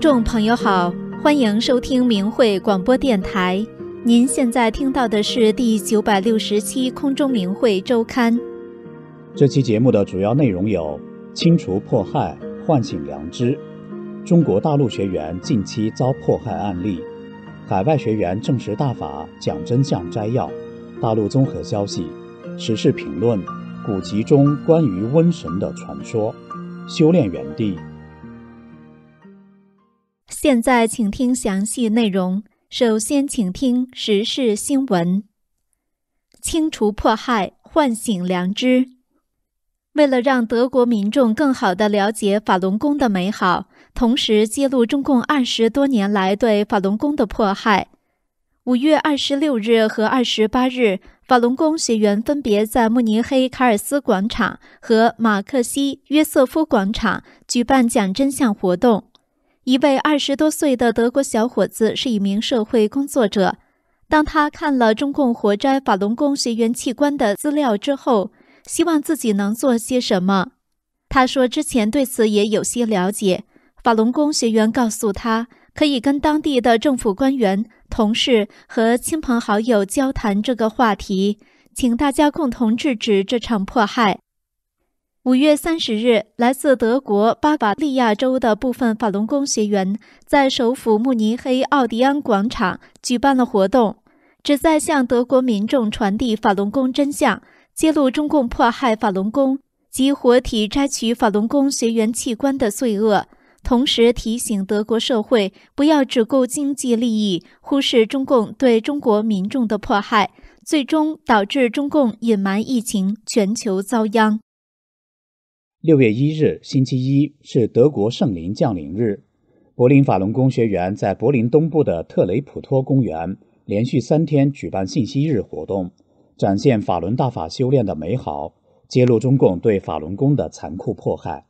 众朋友好，欢迎收听明慧广播电台。您现在听到的是第九百六十七空中明慧周刊。这期节目的主要内容有：清除迫害，唤醒良知；中国大陆学员近期遭迫害案例；海外学员证实大法讲真相摘要；大陆综合消息；时事评论；古籍中关于瘟神的传说；修炼园地。现在请听详细内容。首先，请听时事新闻：清除迫害，唤醒良知。为了让德国民众更好的了解法轮功的美好，同时揭露中共二十多年来对法轮功的迫害，五月二十六日和二十八日，法轮功学员分别在慕尼黑卡尔斯广场和马克西约瑟夫广场举办讲真相活动。一位二十多岁的德国小伙子是一名社会工作者。当他看了中共火摘法轮功学员器官的资料之后，希望自己能做些什么。他说：“之前对此也有些了解，法轮功学员告诉他，可以跟当地的政府官员、同事和亲朋好友交谈这个话题，请大家共同制止这场迫害。”五月三十日，来自德国巴伐利亚州的部分法轮功学员在首府慕尼黑奥迪安广场举办了活动，旨在向德国民众传递法轮功真相，揭露中共迫害法轮功及活体摘取法轮功学员器官的罪恶，同时提醒德国社会不要只顾经济利益，忽视中共对中国民众的迫害，最终导致中共隐瞒疫情，全球遭殃。六月一日，星期一是德国圣灵降临日。柏林法轮功学员在柏林东部的特雷普托公园连续三天举办信息日活动，展现法轮大法修炼的美好，揭露中共对法轮功的残酷迫害。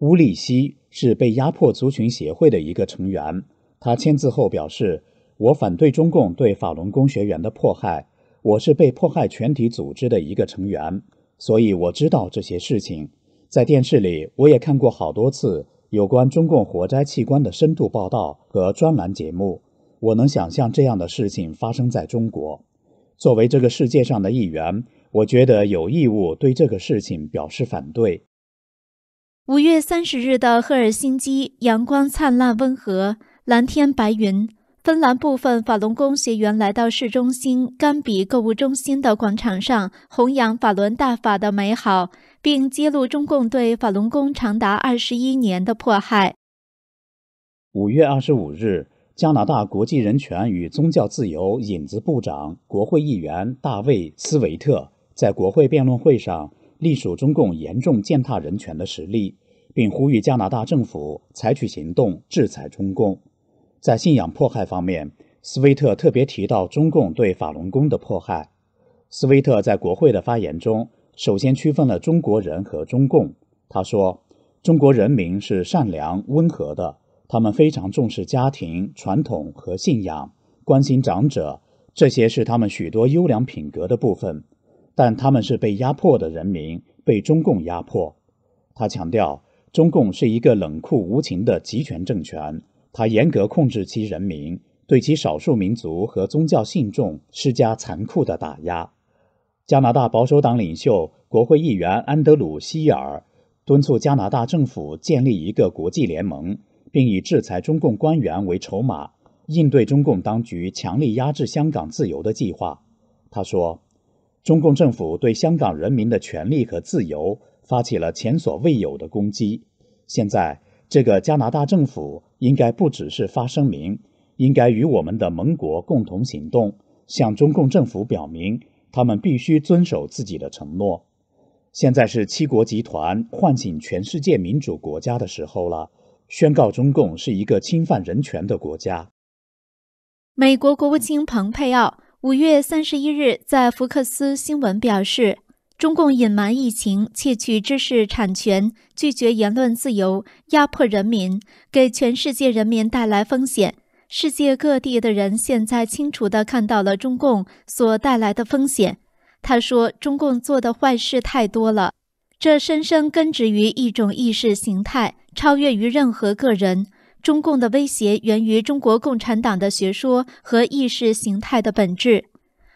乌里希是被压迫族群协会的一个成员，他签字后表示：“我反对中共对法轮功学员的迫害，我是被迫害全体组织的一个成员，所以我知道这些事情。”在电视里，我也看过好多次有关中共活摘器官的深度报道和专栏节目。我能想象这样的事情发生在中国。作为这个世界上的一员，我觉得有义务对这个事情表示反对。五月三十日的赫尔辛基，阳光灿烂、温和，蓝天白云。芬兰部分法轮功学员来到市中心甘比购物中心的广场上，弘扬法轮大法的美好。并揭露中共对法轮功长达二十一年的迫害。五月二十五日，加拿大国际人权与宗教自由引子部长、国会议员大卫·斯维特在国会辩论会上隶属中共严重践踏人权的实力，并呼吁加拿大政府采取行动制裁中共。在信仰迫害方面，斯威特特别提到中共对法轮功的迫害。斯威特在国会的发言中。首先区分了中国人和中共。他说，中国人民是善良温和的，他们非常重视家庭、传统和信仰，关心长者，这些是他们许多优良品格的部分。但他们是被压迫的人民，被中共压迫。他强调，中共是一个冷酷无情的集权政权，他严格控制其人民，对其少数民族和宗教信众施加残酷的打压。加拿大保守党领袖、国会议员安德鲁·希尔敦促加拿大政府建立一个国际联盟，并以制裁中共官员为筹码，应对中共当局强力压制香港自由的计划。他说：“中共政府对香港人民的权利和自由发起了前所未有的攻击。现在，这个加拿大政府应该不只是发声明，应该与我们的盟国共同行动，向中共政府表明。”他们必须遵守自己的承诺。现在是七国集团唤醒全世界民主国家的时候了，宣告中共是一个侵犯人权的国家。美国国务卿蓬佩奥五月三十一日在福克斯新闻表示，中共隐瞒疫情、窃取知识产权、拒绝言论自由、压迫人民，给全世界人民带来风险。世界各地的人现在清楚地看到了中共所带来的风险。他说：“中共做的坏事太多了，这深深根植于一种意识形态，超越于任何个人。中共的威胁源于中国共产党的学说和意识形态的本质。”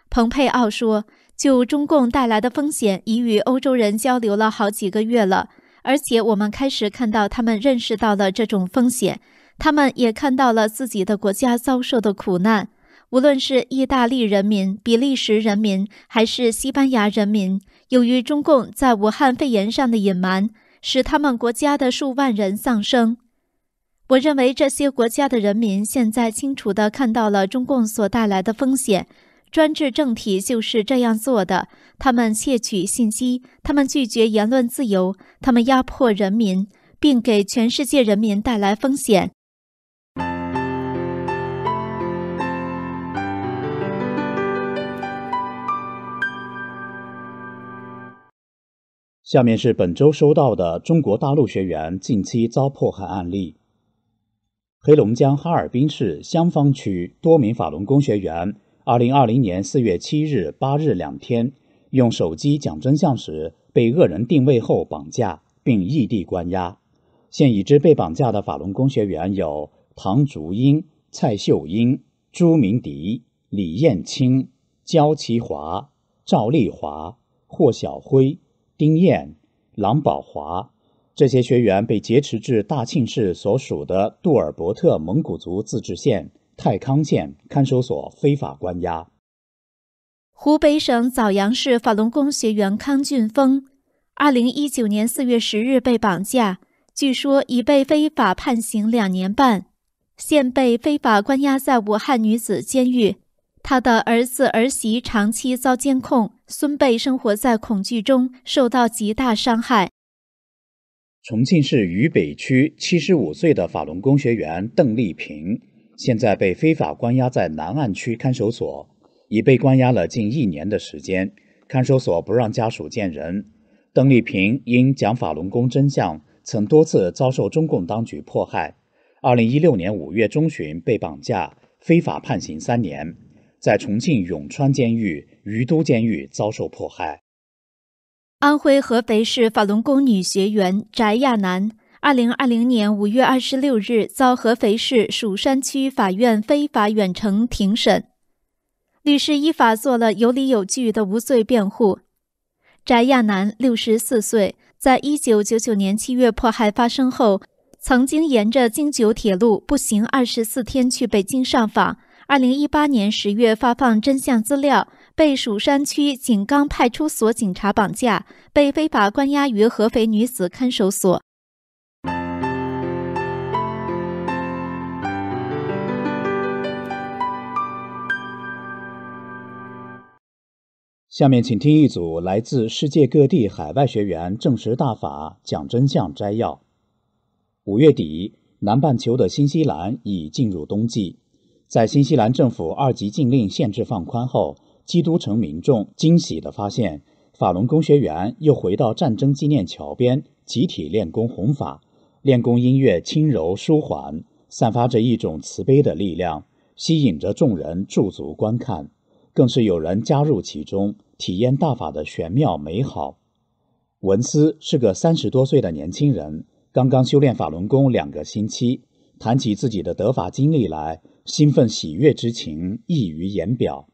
彭佩奥说：“就中共带来的风险，已与欧洲人交流了好几个月了，而且我们开始看到他们认识到了这种风险。”他们也看到了自己的国家遭受的苦难，无论是意大利人民、比利时人民，还是西班牙人民，由于中共在武汉肺炎上的隐瞒，使他们国家的数万人丧生。我认为这些国家的人民现在清楚地看到了中共所带来的风险。专制政体就是这样做的：他们窃取信息，他们拒绝言论自由，他们压迫人民，并给全世界人民带来风险。下面是本周收到的中国大陆学员近期遭迫害案例：黑龙江哈尔滨市香坊区多名法轮功学员，二零二零年四月七日、八日两天，用手机讲真相时被恶人定位后绑架并异地关押。现已知被绑架的法轮功学员有唐竹英、蔡秀英、朱明迪、李艳清、焦其华、赵丽华、霍晓辉。丁燕、郎宝华，这些学员被劫持至大庆市所属的杜尔伯特蒙古族自治县太康县看守所非法关押。湖北省枣阳市法轮功学员康俊峰，二零一九年四月十日被绑架，据说已被非法判刑两年半，现被非法关押在武汉女子监狱。他的儿子儿媳长期遭监控，孙辈生活在恐惧中，受到极大伤害。重庆市渝北区七十五岁的法轮功学员邓丽平，现在被非法关押在南岸区看守所，已被关押了近一年的时间。看守所不让家属见人。邓丽平因讲法轮功真相，曾多次遭受中共当局迫害。二零一六年五月中旬被绑架，非法判刑三年。在重庆永川监狱、于都监狱遭受迫害。安徽合肥市法轮功女学员翟亚楠，二零二零年五月二十六日遭合肥市蜀山区法院非法远程庭审，律师依法做了有理有据的无罪辩护。翟亚楠六十四岁，在一九九九年七月迫害发生后，曾经沿着京九铁路步行二十四天去北京上访。二零一八年十月，发放真相资料被蜀山区井冈派出所警察绑架，被非法关押于合肥女子看守所。下面请听一组来自世界各地海外学员证实大法讲真相摘要。五月底，南半球的新西兰已进入冬季。在新西兰政府二级禁令限制放宽后，基督城民众惊喜地发现，法轮功学员又回到战争纪念桥边集体练功弘法。练功音乐轻柔舒缓，散发着一种慈悲的力量，吸引着众人驻足观看，更是有人加入其中，体验大法的玄妙美好。文斯是个三十多岁的年轻人，刚刚修炼法轮功两个星期，谈起自己的得法经历来。兴奋喜悦之情溢于言表。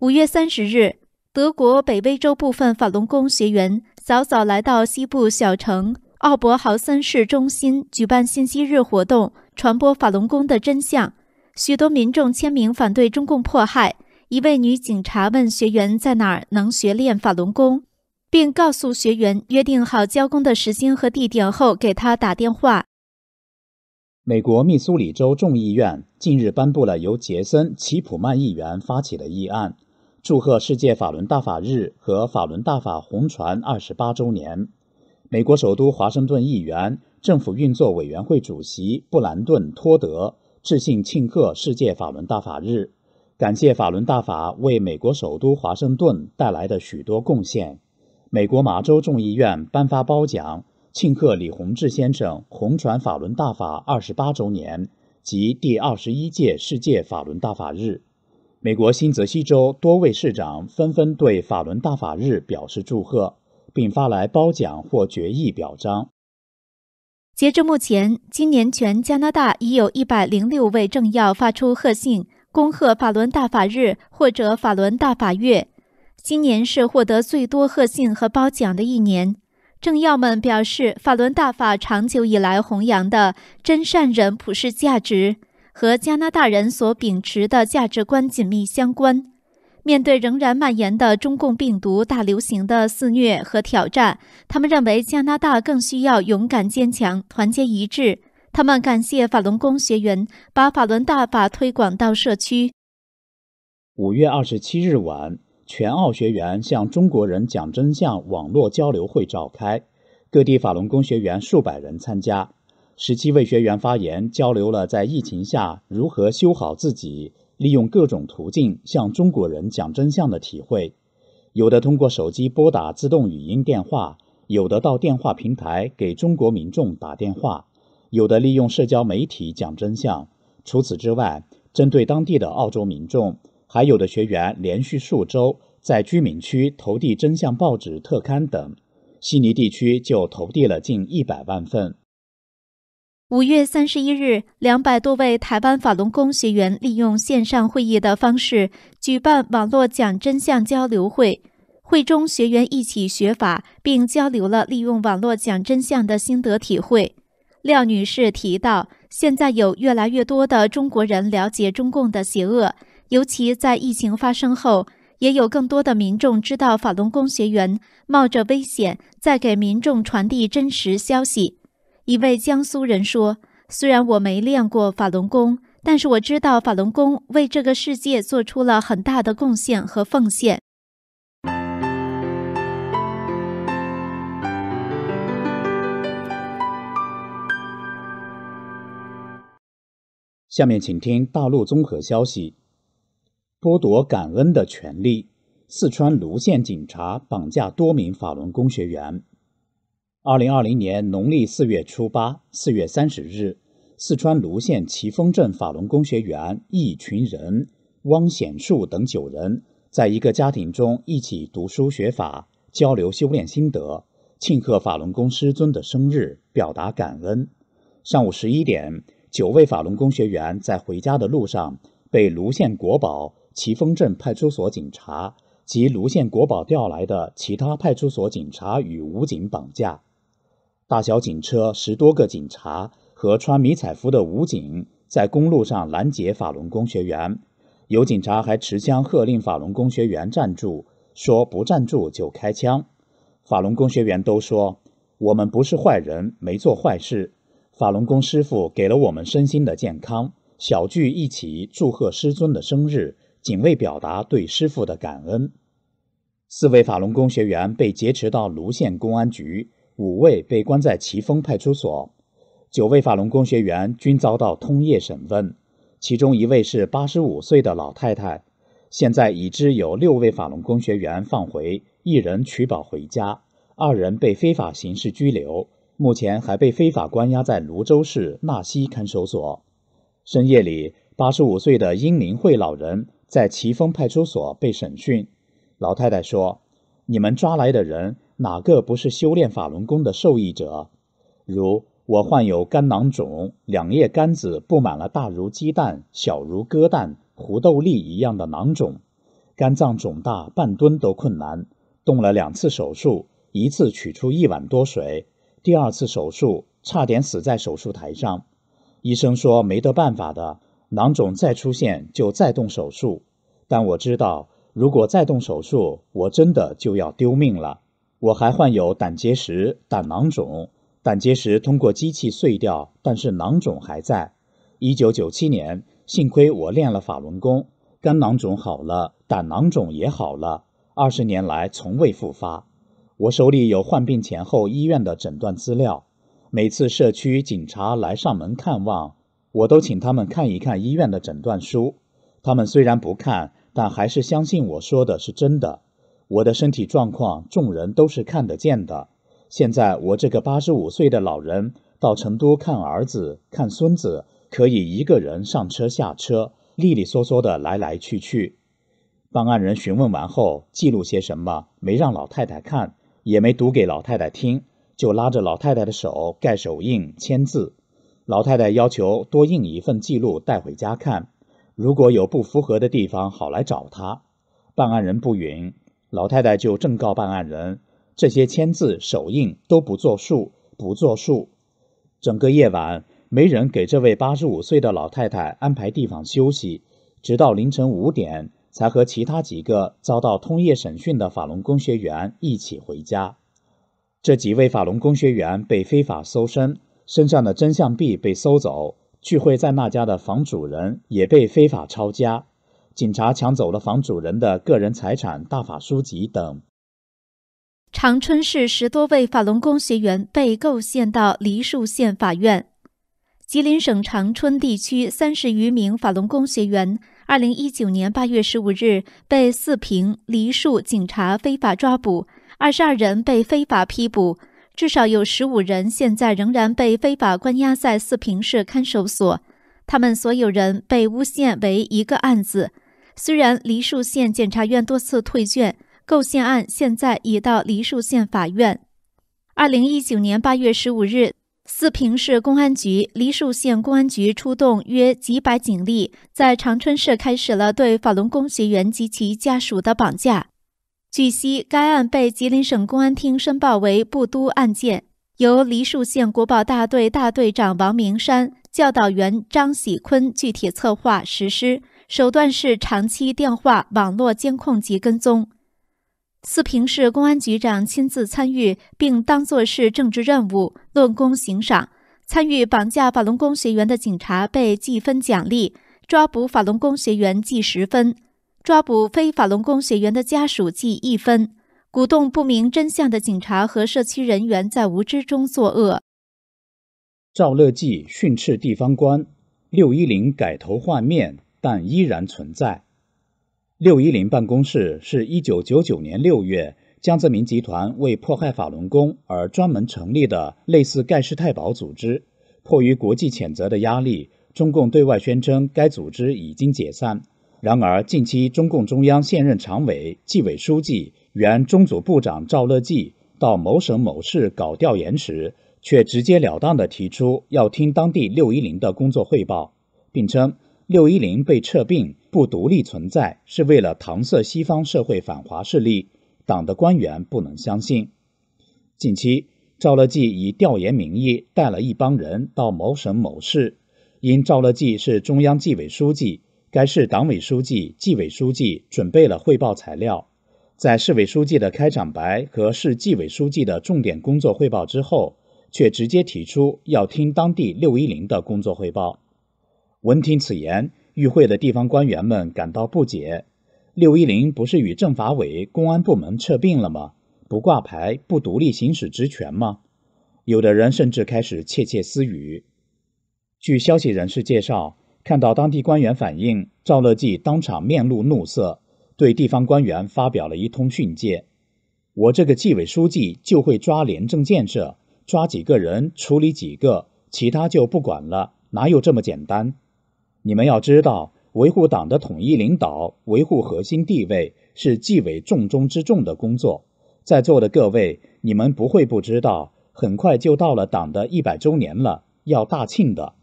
五月三十日，德国北威州部分法轮功学员早早来到西部小城奥伯豪森市中心，举办信息日活动，传播法轮功的真相。许多民众签名反对中共迫害。一位女警察问学员在哪儿能学练法轮功，并告诉学员约定好交工的时间和地点后给他打电话。美国密苏里州众议院近日颁布了由杰森·齐普曼议员发起的议案，祝贺世界法轮大法日和法轮大法红船二十八周年。美国首都华盛顿议员、政府运作委员会主席布兰顿·托德致信庆贺世界法轮大法日，感谢法轮大法为美国首都华盛顿带来的许多贡献。美国马州众议院颁发褒奖。庆贺李洪志先生《红传法轮大法》二十八周年及第二十一届世界法轮大法日，美国新泽西州多位市长纷纷对法轮大法日表示祝贺，并发来褒奖或决议表彰。截至目前，今年全加拿大已有一百零六位政要发出贺信，恭贺法轮大法日或者法轮大法月。今年是获得最多贺信和褒奖的一年。政要们表示，法轮大法长久以来弘扬的真善人普世价值和加拿大人所秉持的价值观紧密相关。面对仍然蔓延的中共病毒大流行的肆虐和挑战，他们认为加拿大更需要勇敢坚强、团结一致。他们感谢法轮功学员把法轮大法推广到社区。五月二十七日晚。全澳学员向中国人讲真相网络交流会召开，各地法轮功学员数百人参加，十七位学员发言交流了在疫情下如何修好自己，利用各种途径向中国人讲真相的体会。有的通过手机拨打自动语音电话，有的到电话平台给中国民众打电话，有的利用社交媒体讲真相。除此之外，针对当地的澳洲民众。还有的学员连续数周在居民区投递真相报纸特刊等，悉尼地区就投递了近一百万份。五月三十一日，两百多位台湾法轮功学员利用线上会议的方式举办网络讲真相交流会，会中学员一起学法，并交流了利用网络讲真相的心得体会。廖女士提到，现在有越来越多的中国人了解中共的邪恶。尤其在疫情发生后，也有更多的民众知道法轮功学员冒着危险在给民众传递真实消息。一位江苏人说：“虽然我没练过法轮功，但是我知道法轮功为这个世界做出了很大的贡献和奉献。”下面请听大陆综合消息。剥夺感恩的权利。四川泸县警察绑架多名法轮功学员。二零二零年农历四月初八、四月三十日，四川泸县奇峰镇法轮功学员一群人，汪显树等九人，在一个家庭中一起读书学法，交流修炼心得，庆贺法轮功师尊的生日，表达感恩。上午十一点，九位法轮功学员在回家的路上被泸县国宝奇峰镇派出所警察及泸县国保调来的其他派出所警察与武警绑架，大小警车十多个警察和穿迷彩服的武警在公路上拦截法轮功学员，有警察还持枪喝令法轮功学员站住，说不站住就开枪。法轮功学员都说我们不是坏人，没做坏事。法轮功师傅给了我们身心的健康，小聚一起祝贺师尊的生日。仅为表达对师傅的感恩，四位法轮功学员被劫持到泸县公安局，五位被关在奇峰派出所，九位法轮功学员均遭到通夜审问，其中一位是八十五岁的老太太。现在已知有六位法轮功学员放回，一人取保回家，二人被非法刑事拘留，目前还被非法关押在泸州市纳溪看守所。深夜里，八十五岁的英明会老人。在奇峰派出所被审讯，老太太说：“你们抓来的人哪个不是修炼法轮功的受益者？如我患有肝囊肿，两叶肝子布满了大如鸡蛋、小如鸽蛋、胡豆粒一样的囊肿，肝脏肿大半吨都困难，动了两次手术，一次取出一碗多水，第二次手术差点死在手术台上。医生说没得办法的。”囊肿再出现就再动手术，但我知道如果再动手术，我真的就要丢命了。我还患有胆结石、胆囊肿，胆结石通过机器碎掉，但是囊肿还在。一九九七年，幸亏我练了法轮功，肝囊肿好了，胆囊肿也好了，二十年来从未复发。我手里有患病前后医院的诊断资料，每次社区警察来上门看望。我都请他们看一看医院的诊断书，他们虽然不看，但还是相信我说的是真的。我的身体状况，众人都是看得见的。现在我这个八十五岁的老人，到成都看儿子、看孙子，可以一个人上车下车，利利索索的来来去去。办案人询问完后，记录些什么？没让老太太看，也没读给老太太听，就拉着老太太的手盖手印、签字。老太太要求多印一份记录带回家看，如果有不符合的地方，好来找她。办案人不允，老太太就正告办案人：这些签字、手印都不作数，不作数。整个夜晚没人给这位八十五岁的老太太安排地方休息，直到凌晨五点才和其他几个遭到通夜审讯的法轮功学员一起回家。这几位法轮功学员被非法搜身。身上的真相币被搜走，聚会在那家的房主人也被非法抄家，警察抢走了房主人的个人财产、大法书籍等。长春市十多位法轮功学员被构陷到梨树县法院。吉林省长春地区三十余名法轮功学员，二零一九年八月十五日被四平梨树警察非法抓捕，二十二人被非法批捕。至少有十五人现在仍然被非法关押在四平市看守所，他们所有人被诬陷为一个案子。虽然梨树县检察院多次退卷构陷案，现在已到梨树县法院。二零一九年八月十五日，四平市公安局、梨树县公安局出动约几百警力，在长春市开始了对法轮功学员及其家属的绑架。据悉，该案被吉林省公安厅申报为部督案件，由梨树县国保大队大队长王明山、教导员张喜坤具体策划实施，手段是长期电话、网络监控及跟踪。四平市公安局长亲自参与，并当作是政治任务论功行赏。参与绑架法轮功学员的警察被记分奖励，抓捕法轮功学员记十分。抓捕非法龙工学员的家属记一分，鼓动不明真相的警察和社区人员在无知中作恶。赵乐际训斥地方官，六一零改头换面，但依然存在。六一零办公室是一九九九年六月江泽民集团为迫害法轮功而专门成立的类似盖世太保组织。迫于国际谴责的压力，中共对外宣称该组织已经解散。然而，近期中共中央现任常委、纪委书记、原中组部长赵乐际到某省某市搞调研时，却直截了当地提出要听当地“六一零”的工作汇报，并称“六一零”被撤并、不独立存在，是为了搪塞西方社会反华势力。党的官员不能相信。近期，赵乐际以调研名义带了一帮人到某省某市，因赵乐际是中央纪委书记。该市党委书记、纪委书记准备了汇报材料，在市委书记的开场白和市纪委书记的重点工作汇报之后，却直接提出要听当地“六一零”的工作汇报。闻听此言，与会的地方官员们感到不解：“六一零不是与政法委、公安部门撤并了吗？不挂牌、不独立行使职权吗？”有的人甚至开始窃窃私语。据消息人士介绍。看到当地官员反映，赵乐际当场面露怒色，对地方官员发表了一通训诫：“我这个纪委书记就会抓廉政建设，抓几个人处理几个，其他就不管了，哪有这么简单？你们要知道，维护党的统一领导，维护核心地位，是纪委重中之重的工作。在座的各位，你们不会不知道，很快就到了党的一百周年了，要大庆的。”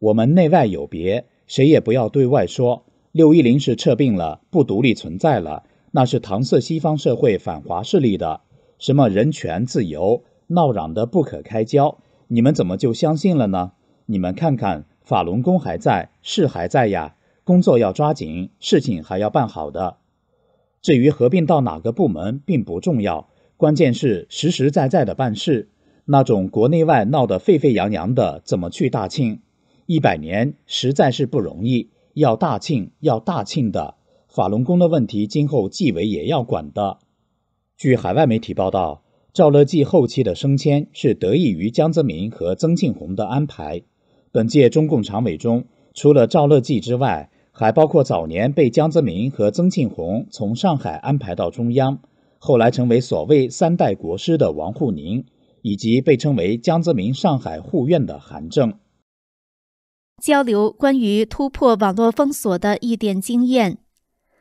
我们内外有别，谁也不要对外说六一零是撤并了，不独立存在了。那是搪塞西方社会反华势力的，什么人权自由，闹嚷得不可开交。你们怎么就相信了呢？你们看看，法轮功还在，事还在呀。工作要抓紧，事情还要办好的。至于合并到哪个部门，并不重要，关键是实实在在的办事。那种国内外闹得沸沸扬扬的，怎么去大庆？一百年实在是不容易，要大庆要大庆的。法轮功的问题，今后纪委也要管的。据海外媒体报道，赵乐际后期的升迁是得益于江泽民和曾庆红的安排。本届中共常委中，除了赵乐际之外，还包括早年被江泽民和曾庆红从上海安排到中央，后来成为所谓三代国师的王沪宁，以及被称为江泽民上海护院的韩正。交流关于突破网络封锁的一点经验，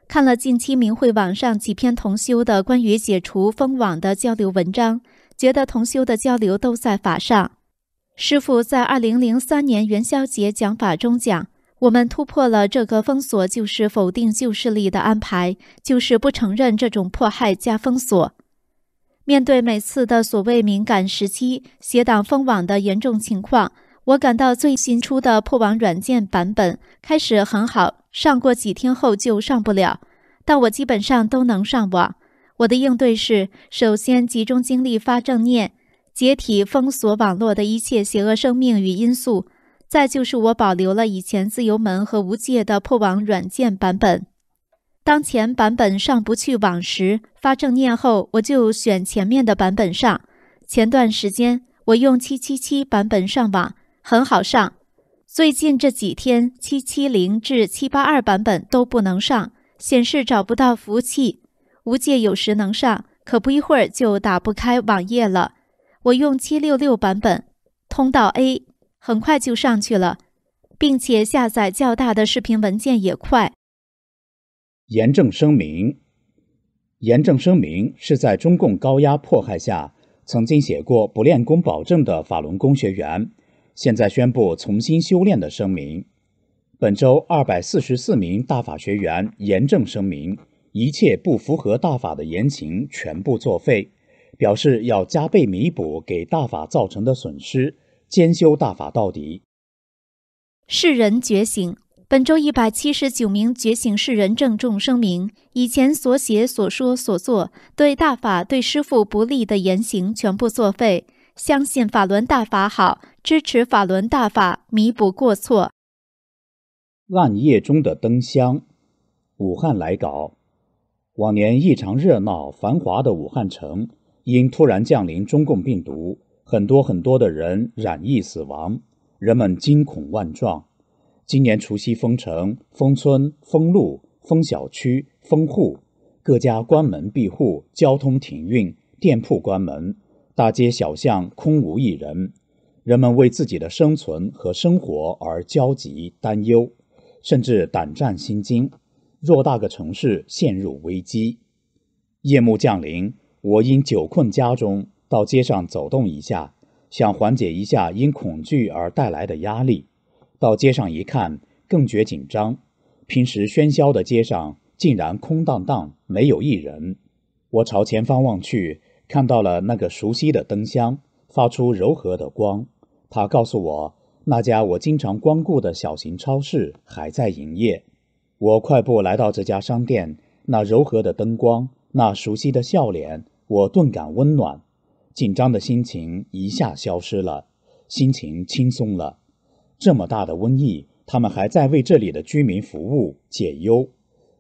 看了近期明慧网上几篇同修的关于解除封网的交流文章，觉得同修的交流都在法上。师傅在二零零三年元宵节讲法中讲，我们突破了这个封锁，就是否定旧势力的安排，就是不承认这种迫害加封锁。面对每次的所谓敏感时期，邪党封网的严重情况。我感到最新出的破网软件版本开始很好，上过几天后就上不了。但我基本上都能上网。我的应对是：首先集中精力发正念，解体封锁网络的一切邪恶生命与因素；再就是我保留了以前自由门和无界的破网软件版本。当前版本上不去网时，发正念后我就选前面的版本上。前段时间我用七七七版本上网。很好上，最近这几天七七零至七八二版本都不能上，显示找不到服务器。无界有时能上，可不一会儿就打不开网页了。我用七六六版本，通道 A 很快就上去了，并且下载较大的视频文件也快。严正声明：严正声明是在中共高压迫害下，曾经写过不练功保证的法轮功学员。现在宣布重新修炼的声明。本周二百四十四名大法学员严正声明，一切不符合大法的言行全部作废，表示要加倍弥补给大法造成的损失，兼修大法到底。世人觉醒，本周一百七十九名觉醒世人郑重声明，以前所写所说所做对大法对师父不利的言行全部作废，相信法轮大法好。支持法轮大法，弥补过错。暗夜中的灯香，武汉来稿。往年异常热闹繁华的武汉城，因突然降临中共病毒，很多很多的人染疫死亡，人们惊恐万状。今年除夕封城、封村、封路、封小区、封户，各家关门闭户，交通停运，店铺关门，大街小巷空无一人。人们为自己的生存和生活而焦急担忧，甚至胆战心惊。偌大个城市陷入危机。夜幕降临，我因久困家中，到街上走动一下，想缓解一下因恐惧而带来的压力。到街上一看，更觉紧张。平时喧嚣的街上竟然空荡荡，没有一人。我朝前方望去，看到了那个熟悉的灯箱。发出柔和的光，他告诉我，那家我经常光顾的小型超市还在营业。我快步来到这家商店，那柔和的灯光，那熟悉的笑脸，我顿感温暖，紧张的心情一下消失了，心情轻松了。这么大的瘟疫，他们还在为这里的居民服务解忧。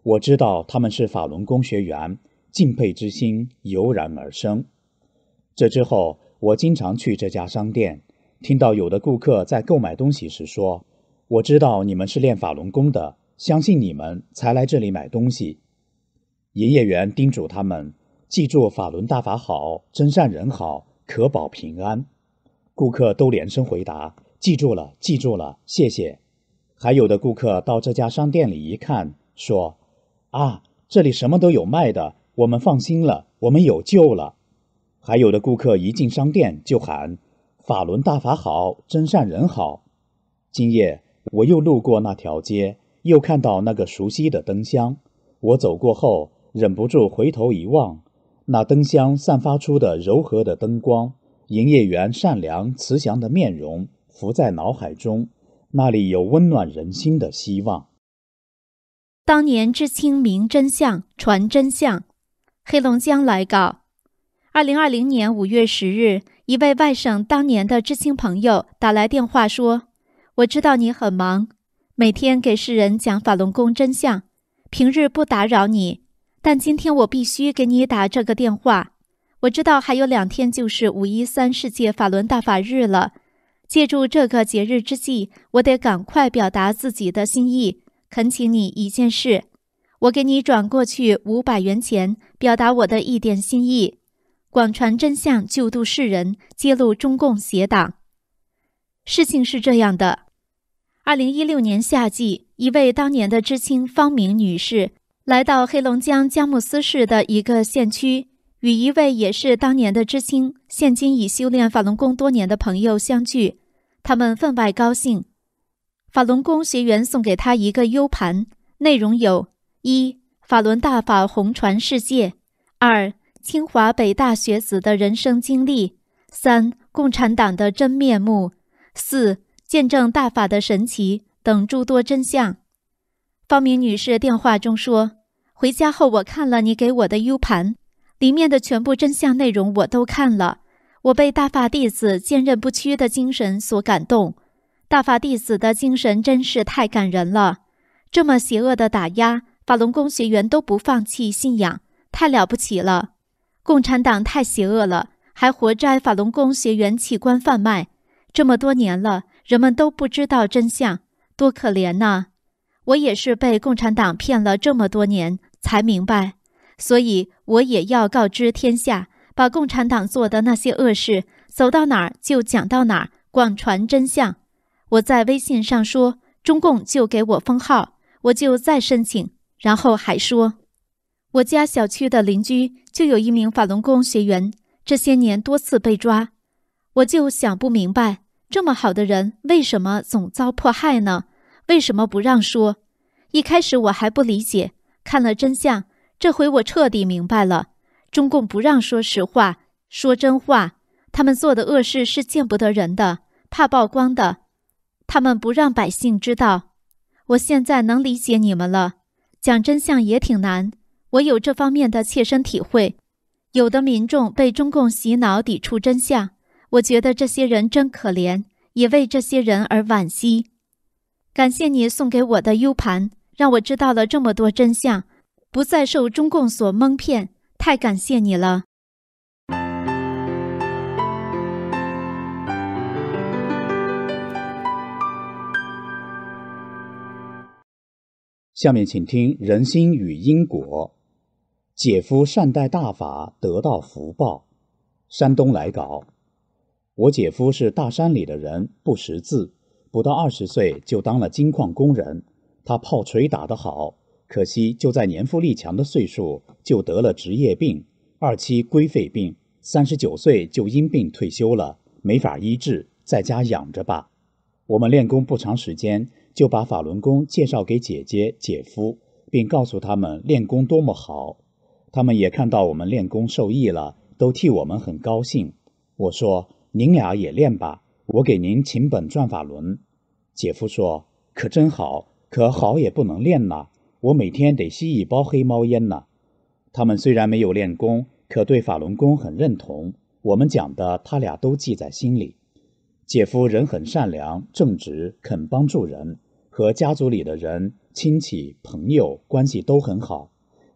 我知道他们是法轮功学员，敬佩之心油然而生。这之后。我经常去这家商店，听到有的顾客在购买东西时说：“我知道你们是练法轮功的，相信你们才来这里买东西。”营业员叮嘱他们：“记住法轮大法好，真善人好，可保平安。”顾客都连声回答：“记住了，记住了，谢谢。”还有的顾客到这家商店里一看，说：“啊，这里什么都有卖的，我们放心了，我们有救了。”还有的顾客一进商店就喊：“法轮大法好，真善人好。”今夜我又路过那条街，又看到那个熟悉的灯箱。我走过后，忍不住回头一望，那灯箱散发出的柔和的灯光，营业员善良慈祥的面容浮在脑海中。那里有温暖人心的希望。当年知青明真相、传真相，黑龙江来稿。二零二零年五月十日，一位外省当年的知青朋友打来电话说：“我知道你很忙，每天给世人讲法轮功真相，平日不打扰你。但今天我必须给你打这个电话。我知道还有两天就是五一三世界法轮大法日了，借助这个节日之际，我得赶快表达自己的心意，恳请你一件事，我给你转过去五百元钱，表达我的一点心意。”广传真相，救度世人，揭露中共邪党。事情是这样的：二零一六年夏季，一位当年的知青方明女士来到黑龙江佳木斯市的一个县区，与一位也是当年的知青、现今已修炼法轮功多年的朋友相聚，他们分外高兴。法轮功学员送给他一个 U 盘，内容有：一、法轮大法红传世界；二、清华北大学子的人生经历，三共产党的真面目，四见证大法的神奇等诸多真相。方明女士电话中说：“回家后我看了你给我的 U 盘，里面的全部真相内容我都看了。我被大法弟子坚韧不屈的精神所感动，大法弟子的精神真是太感人了。这么邪恶的打压，法轮功学员都不放弃信仰，太了不起了。”共产党太邪恶了，还活在法轮功学员器官贩卖，这么多年了，人们都不知道真相，多可怜呐！我也是被共产党骗了这么多年才明白，所以我也要告知天下，把共产党做的那些恶事，走到哪儿就讲到哪儿，广传真相。我在微信上说，中共就给我封号，我就再申请，然后还说。我家小区的邻居就有一名法轮功学员，这些年多次被抓。我就想不明白，这么好的人为什么总遭迫害呢？为什么不让说？一开始我还不理解，看了真相，这回我彻底明白了。中共不让说实话、说真话，他们做的恶事是见不得人的，怕曝光的，他们不让百姓知道。我现在能理解你们了，讲真相也挺难。我有这方面的切身体会，有的民众被中共洗脑，抵触真相。我觉得这些人真可怜，也为这些人而惋惜。感谢你送给我的 U 盘，让我知道了这么多真相，不再受中共所蒙骗。太感谢你了！下面请听《人心与因果》。姐夫善待大法，得到福报。山东来稿，我姐夫是大山里的人，不识字，不到二十岁就当了金矿工人。他炮锤打得好，可惜就在年富力强的岁数就得了职业病，二期龟肺病，三十九岁就因病退休了，没法医治，在家养着吧。我们练功不长时间，就把法轮功介绍给姐姐、姐夫，并告诉他们练功多么好。他们也看到我们练功受益了，都替我们很高兴。我说：“您俩也练吧，我给您请本转法轮。”姐夫说：“可真好，可好也不能练呐，我每天得吸一包黑猫烟呢。”他们虽然没有练功，可对法轮功很认同。我们讲的，他俩都记在心里。姐夫人很善良、正直，肯帮助人，和家族里的人、亲戚、朋友关系都很好。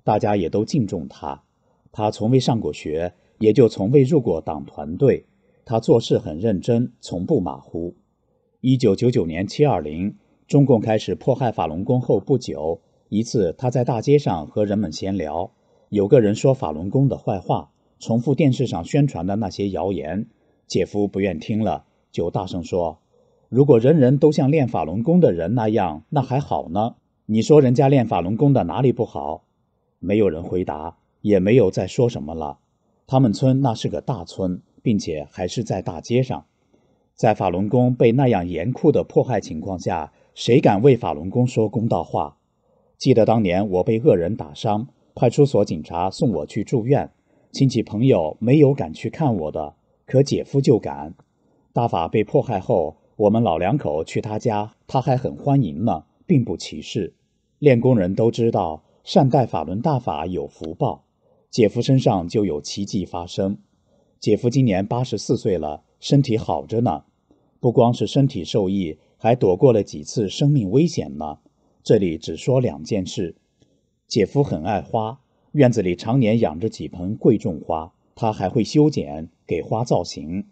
大家也都敬重他，他从未上过学，也就从未入过党团队。他做事很认真，从不马虎。一九九九年七二零，中共开始迫害法轮功后不久，一次他在大街上和人们闲聊，有个人说法轮功的坏话，重复电视上宣传的那些谣言。姐夫不愿听了，就大声说：“如果人人都像练法轮功的人那样，那还好呢。你说人家练法轮功的哪里不好？”没有人回答，也没有再说什么了。他们村那是个大村，并且还是在大街上。在法轮功被那样严酷的迫害情况下，谁敢为法轮功说公道话？记得当年我被恶人打伤，派出所警察送我去住院，亲戚朋友没有敢去看我的，可姐夫就敢。大法被迫害后，我们老两口去他家，他还很欢迎呢，并不歧视。练功人都知道。善待法轮大法有福报，姐夫身上就有奇迹发生。姐夫今年八十四岁了，身体好着呢。不光是身体受益，还躲过了几次生命危险呢。这里只说两件事：姐夫很爱花，院子里常年养着几盆贵重花，他还会修剪给花造型。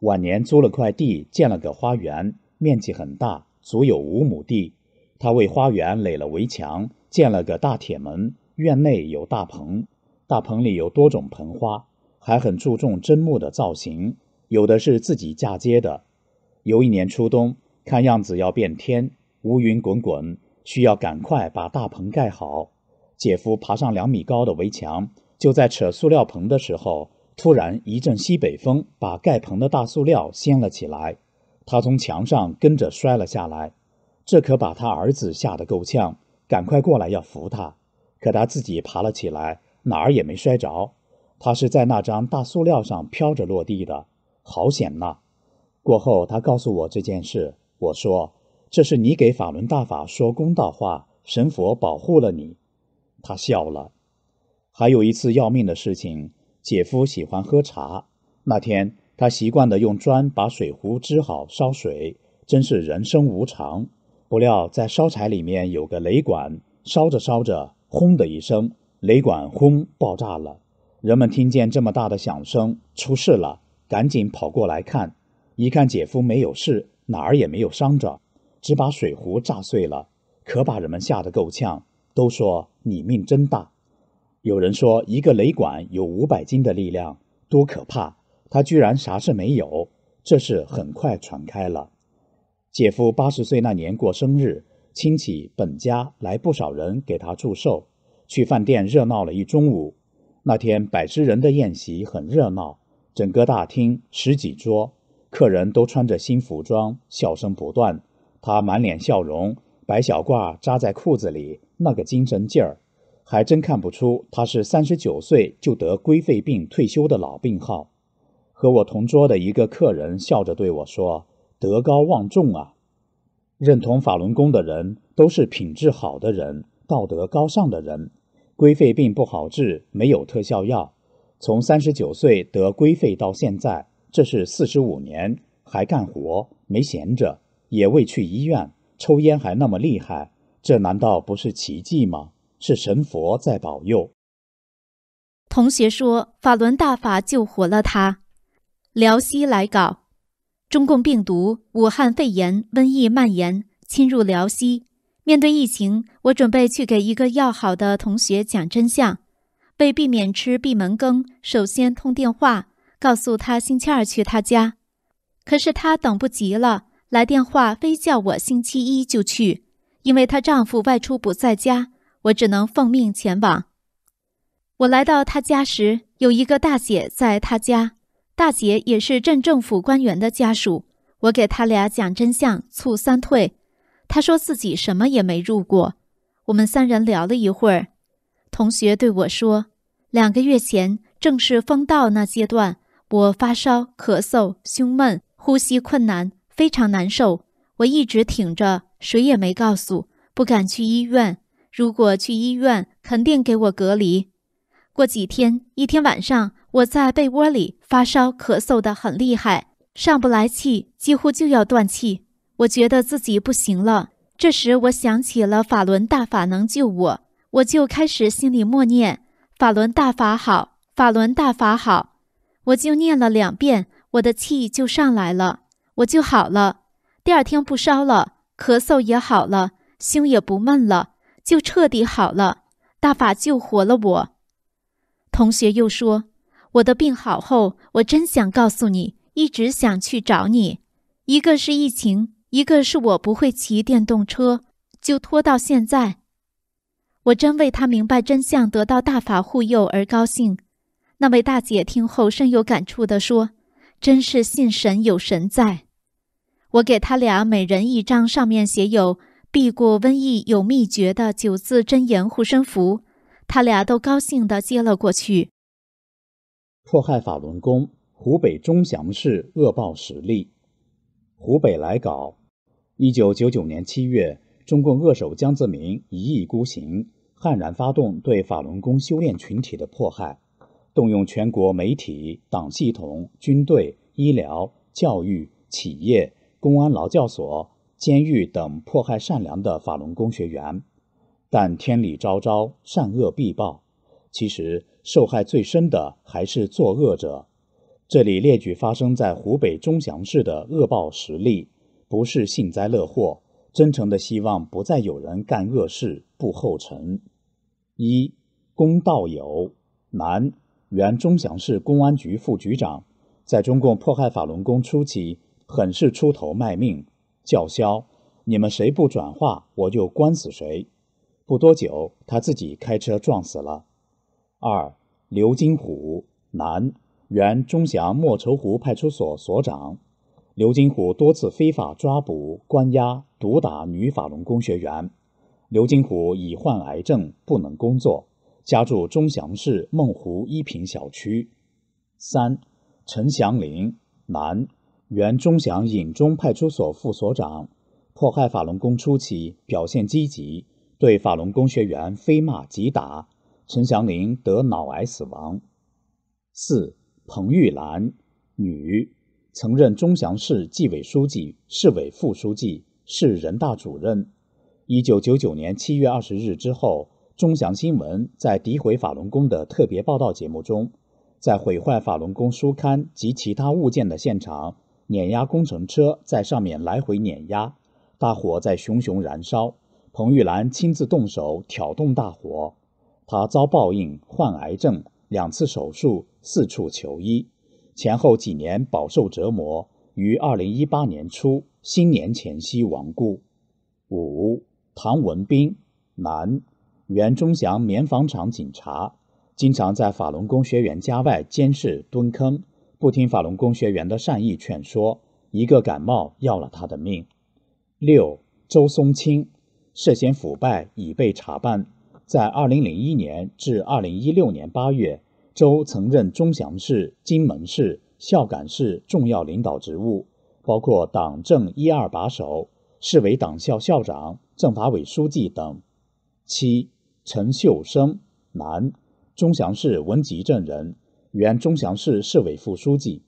晚年租了块地建了个花园，面积很大，足有五亩地。他为花园垒了围墙。建了个大铁门，院内有大棚，大棚里有多种盆花，还很注重砧木的造型，有的是自己嫁接的。有一年初冬，看样子要变天，乌云滚滚，需要赶快把大棚盖好。姐夫爬上两米高的围墙，就在扯塑料棚的时候，突然一阵西北风把盖棚的大塑料掀了起来，他从墙上跟着摔了下来，这可把他儿子吓得够呛。赶快过来要扶他，可他自己爬了起来，哪儿也没摔着。他是在那张大塑料上飘着落地的，好险呐！过后他告诉我这件事，我说：“这是你给法轮大法说公道话，神佛保护了你。”他笑了。还有一次要命的事情，姐夫喜欢喝茶，那天他习惯的用砖把水壶支好烧水，真是人生无常。不料，在烧柴里面有个雷管，烧着烧着，轰的一声，雷管轰爆炸了。人们听见这么大的响声，出事了，赶紧跑过来看。一看，姐夫没有事，哪儿也没有伤着，只把水壶炸碎了，可把人们吓得够呛。都说你命真大。有人说，一个雷管有五百斤的力量，多可怕！他居然啥事没有。这事很快传开了。姐夫八十岁那年过生日，亲戚本家来不少人给他祝寿，去饭店热闹了一中午。那天百十人的宴席很热闹，整个大厅十几桌，客人都穿着新服装，笑声不断。他满脸笑容，白小褂扎在裤子里，那个精神劲儿，还真看不出他是三十九岁就得龟肺病退休的老病号。和我同桌的一个客人笑着对我说。德高望重啊！认同法轮功的人都是品质好的人，道德高尚的人。归肺病不好治，没有特效药。从三十九岁得归肺到现在，这是四十五年，还干活，没闲着，也未去医院，抽烟还那么厉害，这难道不是奇迹吗？是神佛在保佑。同学说法轮大法救活了他，辽西来稿。中共病毒，武汉肺炎瘟疫蔓延，侵入辽西。面对疫情，我准备去给一个要好的同学讲真相。为避免吃闭门羹，首先通电话，告诉他星期二去他家。可是他等不及了，来电话非叫我星期一就去，因为她丈夫外出不在家，我只能奉命前往。我来到她家时，有一个大姐在她家。大姐也是镇政府官员的家属，我给他俩讲真相，促三退。他说自己什么也没入过。我们三人聊了一会儿，同学对我说，两个月前正是风道那阶段，我发烧、咳嗽、胸闷、呼吸困难，非常难受。我一直挺着，谁也没告诉，不敢去医院。如果去医院，肯定给我隔离。过几天，一天晚上。我在被窝里发烧，咳嗽得很厉害，上不来气，几乎就要断气。我觉得自己不行了。这时我想起了法轮大法能救我，我就开始心里默念：“法轮大法好，法轮大法好。”我就念了两遍，我的气就上来了，我就好了。第二天不烧了，咳嗽也好了，胸也不闷了，就彻底好了。大法救活了我。同学又说。我的病好后，我真想告诉你，一直想去找你，一个是疫情，一个是我不会骑电动车，就拖到现在。我真为他明白真相、得到大法护佑而高兴。那位大姐听后深有感触地说：“真是信神有神在。”我给他俩每人一张上面写有“避过瘟疫有秘诀”的九字真言护身符，他俩都高兴地接了过去。迫害法轮功，湖北钟祥市恶报实例。湖北来稿：一九九九年七月，中共恶手江泽民一意孤行，悍然发动对法轮功修炼群体的迫害，动用全国媒体、党系统、军队、医疗、教育、企业、公安、劳教所、监狱等迫害善良的法轮功学员。但天理昭昭，善恶必报。其实。受害最深的还是作恶者。这里列举发生在湖北钟祥市的恶报实例，不是幸灾乐祸，真诚的希望不再有人干恶事不后尘。一，龚道友，男，原钟祥市公安局副局长，在中共迫害法轮功初期，很是出头卖命，叫嚣：“你们谁不转化，我就关死谁。”不多久，他自己开车撞死了。二、刘金虎，男，原钟祥莫愁湖派出所所长。刘金虎多次非法抓捕、关押、毒打女法轮功学员。刘金虎已患癌症，不能工作，家住钟祥市梦湖一品小区。三、陈祥林，男，原钟祥尹中派出所副所长。迫害法轮功初期表现积极，对法轮功学员非骂即打。陈祥林得脑癌死亡。四，彭玉兰，女，曾任钟祥市纪委书记、市委副书记、市人大主任。一九九九年七月二十日之后，钟祥新闻在诋毁法轮功的特别报道节目中，在毁坏法轮功书刊及其他物件的现场，碾压工程车在上面来回碾压，大火在熊熊燃烧，彭玉兰亲自动手挑动大火。他遭报应，患癌症，两次手术，四处求医，前后几年饱受折磨，于二零一八年初新年前夕亡故。五、唐文斌，男，原中祥棉纺厂警察，经常在法轮功学员家外监视蹲坑，不听法轮功学员的善意劝说，一个感冒要了他的命。六、周松青，涉嫌腐败已被查办。在二零零一年至二零一六年八月，周曾任钟祥市、金门市、孝感市重要领导职务，包括党政一二把手、市委党校校长、政法委书记等。七、陈秀生，男，钟祥市文集镇人，原钟祥市市委副书记。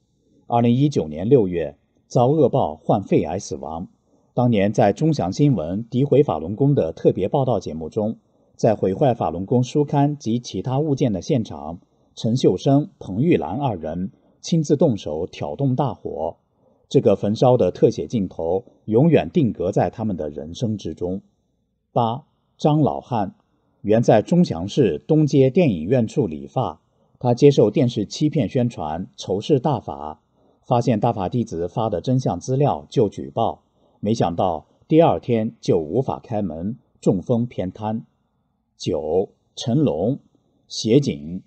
二零一九年六月遭恶报，患肺癌死亡。当年在钟祥新闻诋毁法轮功的特别报道节目中。在毁坏法轮功书刊及其他物件的现场，陈秀生、彭玉兰二人亲自动手挑动大火。这个焚烧的特写镜头永远定格在他们的人生之中。八张老汉原在钟祥市东街电影院处理发，他接受电视欺骗宣传，仇视大法，发现大法弟子发的真相资料就举报，没想到第二天就无法开门，中风偏瘫。九陈龙、协警、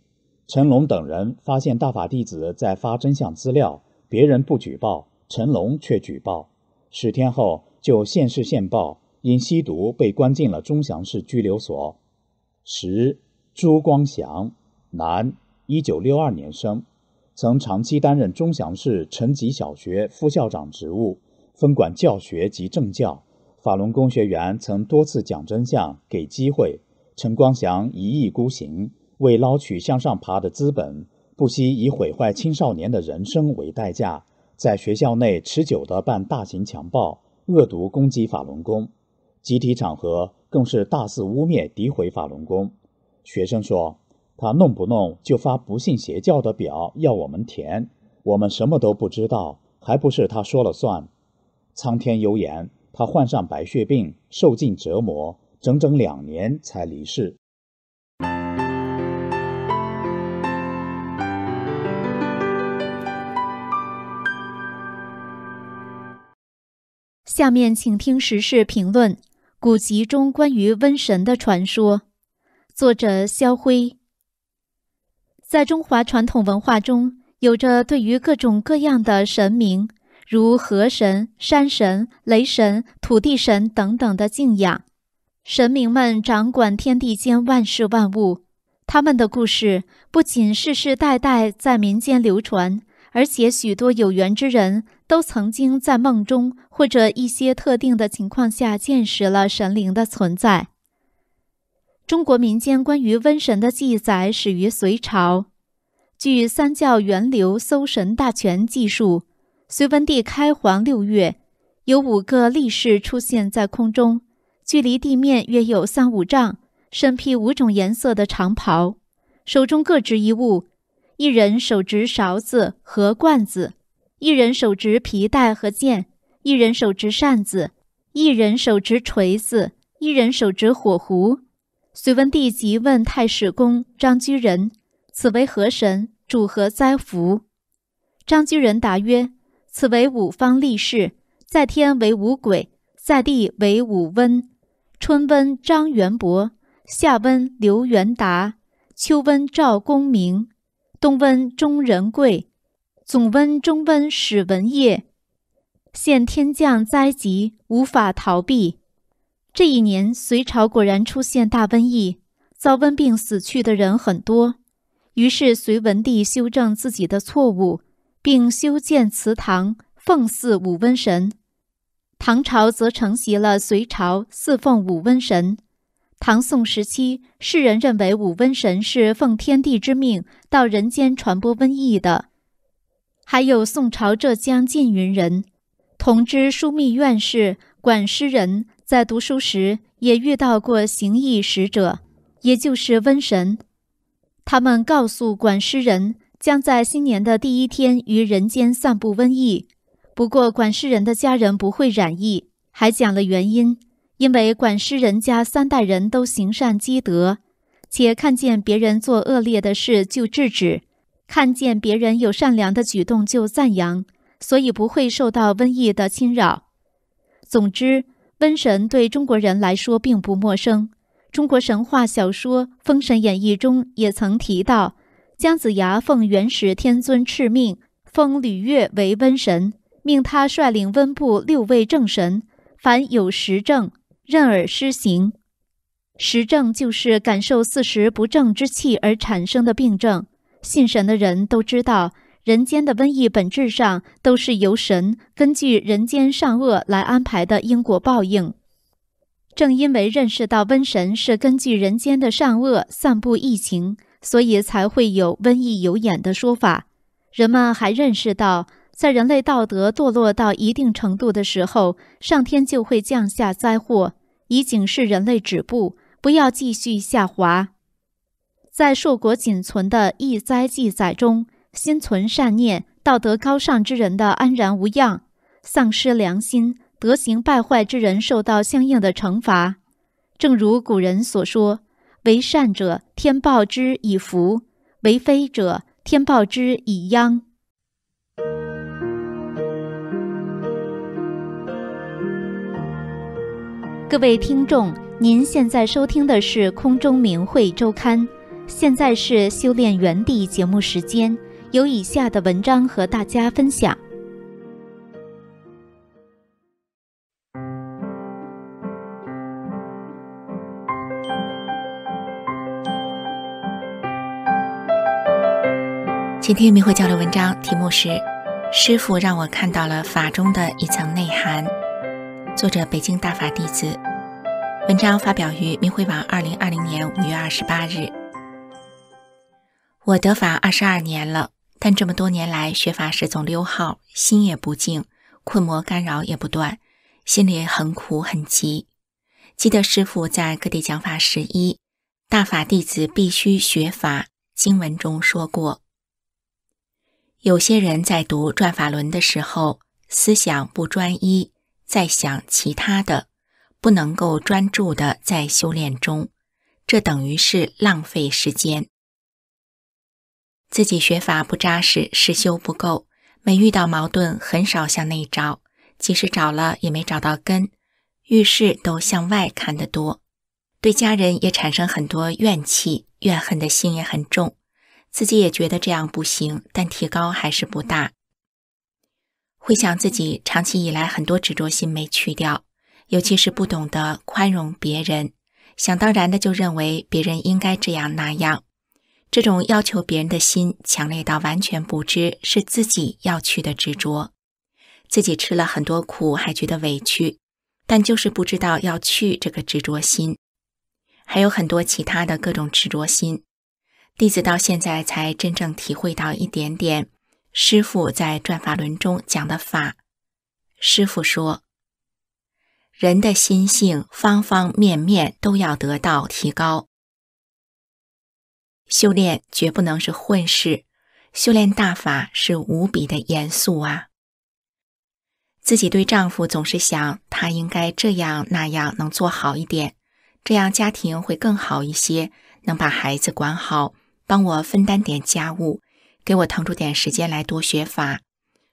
陈龙等人发现大法弟子在发真相资料，别人不举报，陈龙却举报。十天后就现世现报，因吸毒被关进了钟祥市拘留所。十朱光祥，男，一九六二年生，曾长期担任钟祥市陈集小学副校长职务，分管教学及政教。法轮功学员曾多次讲真相，给机会。陈光祥一意孤行，为捞取向上爬的资本，不惜以毁坏青少年的人生为代价，在学校内持久地办大型强暴，恶毒攻击法轮功，集体场合更是大肆污蔑诋毁法轮功。学生说：“他弄不弄就发不信邪教的表要我们填，我们什么都不知道，还不是他说了算。”苍天有眼，他患上白血病，受尽折磨。整整两年才离世。下面请听时事评论《古籍中关于瘟神的传说》，作者肖辉。在中华传统文化中，有着对于各种各样的神明，如河神、山神、雷神、土地神等等的敬仰。神明们掌管天地间万事万物，他们的故事不仅世世代代在民间流传，而且许多有缘之人都曾经在梦中或者一些特定的情况下见识了神灵的存在。中国民间关于瘟神的记载始于隋朝，据《三教源流搜神大全》记述，隋文帝开皇六月，有五个力士出现在空中。距离地面约有三五丈，身披五种颜色的长袍，手中各执一物：一人手执勺子和罐子，一人手执皮带和剑，一人手执扇子，一人手执锤子，一人手执火壶。隋文帝即问太史公张居仁：“此为何神？主何灾福？”张居仁答曰：“此为五方力士，在天为五鬼，在地为五温。”春温张元博，夏温刘元达，秋温赵公明，冬温钟仁贵，总温中温史文业。现天降灾疾，无法逃避。这一年，隋朝果然出现大瘟疫，遭瘟病死去的人很多。于是隋文帝修正自己的错误，并修建祠堂，奉祀五瘟神。唐朝则承袭了隋朝四奉五瘟神。唐宋时期，世人认为五瘟神是奉天地之命到人间传播瘟疫的。还有宋朝浙江缙云人，同知枢密院事管诗人，在读书时也遇到过行医使者，也就是瘟神。他们告诉管诗人，将在新年的第一天于人间散布瘟疫。不过，管事人的家人不会染疫，还讲了原因：因为管事人家三代人都行善积德，且看见别人做恶劣的事就制止，看见别人有善良的举动就赞扬，所以不会受到瘟疫的侵扰。总之，瘟神对中国人来说并不陌生。中国神话小说《封神演义》中也曾提到，姜子牙奉元始天尊敕命，封吕月为瘟神。命他率领温部六位正神，凡有实证，任尔施行。实证就是感受四时不正之气而产生的病症。信神的人都知道，人间的瘟疫本质上都是由神根据人间善恶来安排的因果报应。正因为认识到瘟神是根据人间的善恶散布疫情，所以才会有瘟疫有眼的说法。人们还认识到。在人类道德堕落到一定程度的时候，上天就会降下灾祸，以警示人类止步，不要继续下滑。在硕果仅存的异灾记载中，心存善念、道德高尚之人的安然无恙；丧失良心、德行败坏之人受到相应的惩罚。正如古人所说：“为善者，天报之以福；为非者，天报之以殃。”各位听众，您现在收听的是《空中明慧周刊》，现在是修炼园地节目时间，有以下的文章和大家分享。今天明慧交流文章题目是：师傅让我看到了法中的一层内涵。作者北京大法弟子，文章发表于明慧网二零二零年五月二十八日。我得法二十二年了，但这么多年来学法时总溜号，心也不静，困魔干扰也不断，心里很苦很急。记得师父在各地讲法时，一大法弟子必须学法经文中说过，有些人在读转法轮的时候，思想不专一。在想其他的，不能够专注的在修炼中，这等于是浪费时间。自己学法不扎实，实修不够，没遇到矛盾很少向内找，即使找了也没找到根。遇事都向外看得多，对家人也产生很多怨气，怨恨的心也很重。自己也觉得这样不行，但提高还是不大。会想自己长期以来很多执着心没去掉，尤其是不懂得宽容别人，想当然的就认为别人应该这样那样。这种要求别人的心强烈到完全不知是自己要去的执着，自己吃了很多苦还觉得委屈，但就是不知道要去这个执着心，还有很多其他的各种执着心。弟子到现在才真正体会到一点点。师傅在《转法轮》中讲的法，师傅说，人的心性方方面面都要得到提高。修炼绝不能是混世，修炼大法是无比的严肃啊。自己对丈夫总是想，他应该这样那样能做好一点，这样家庭会更好一些，能把孩子管好，帮我分担点家务。给我腾出点时间来多学法，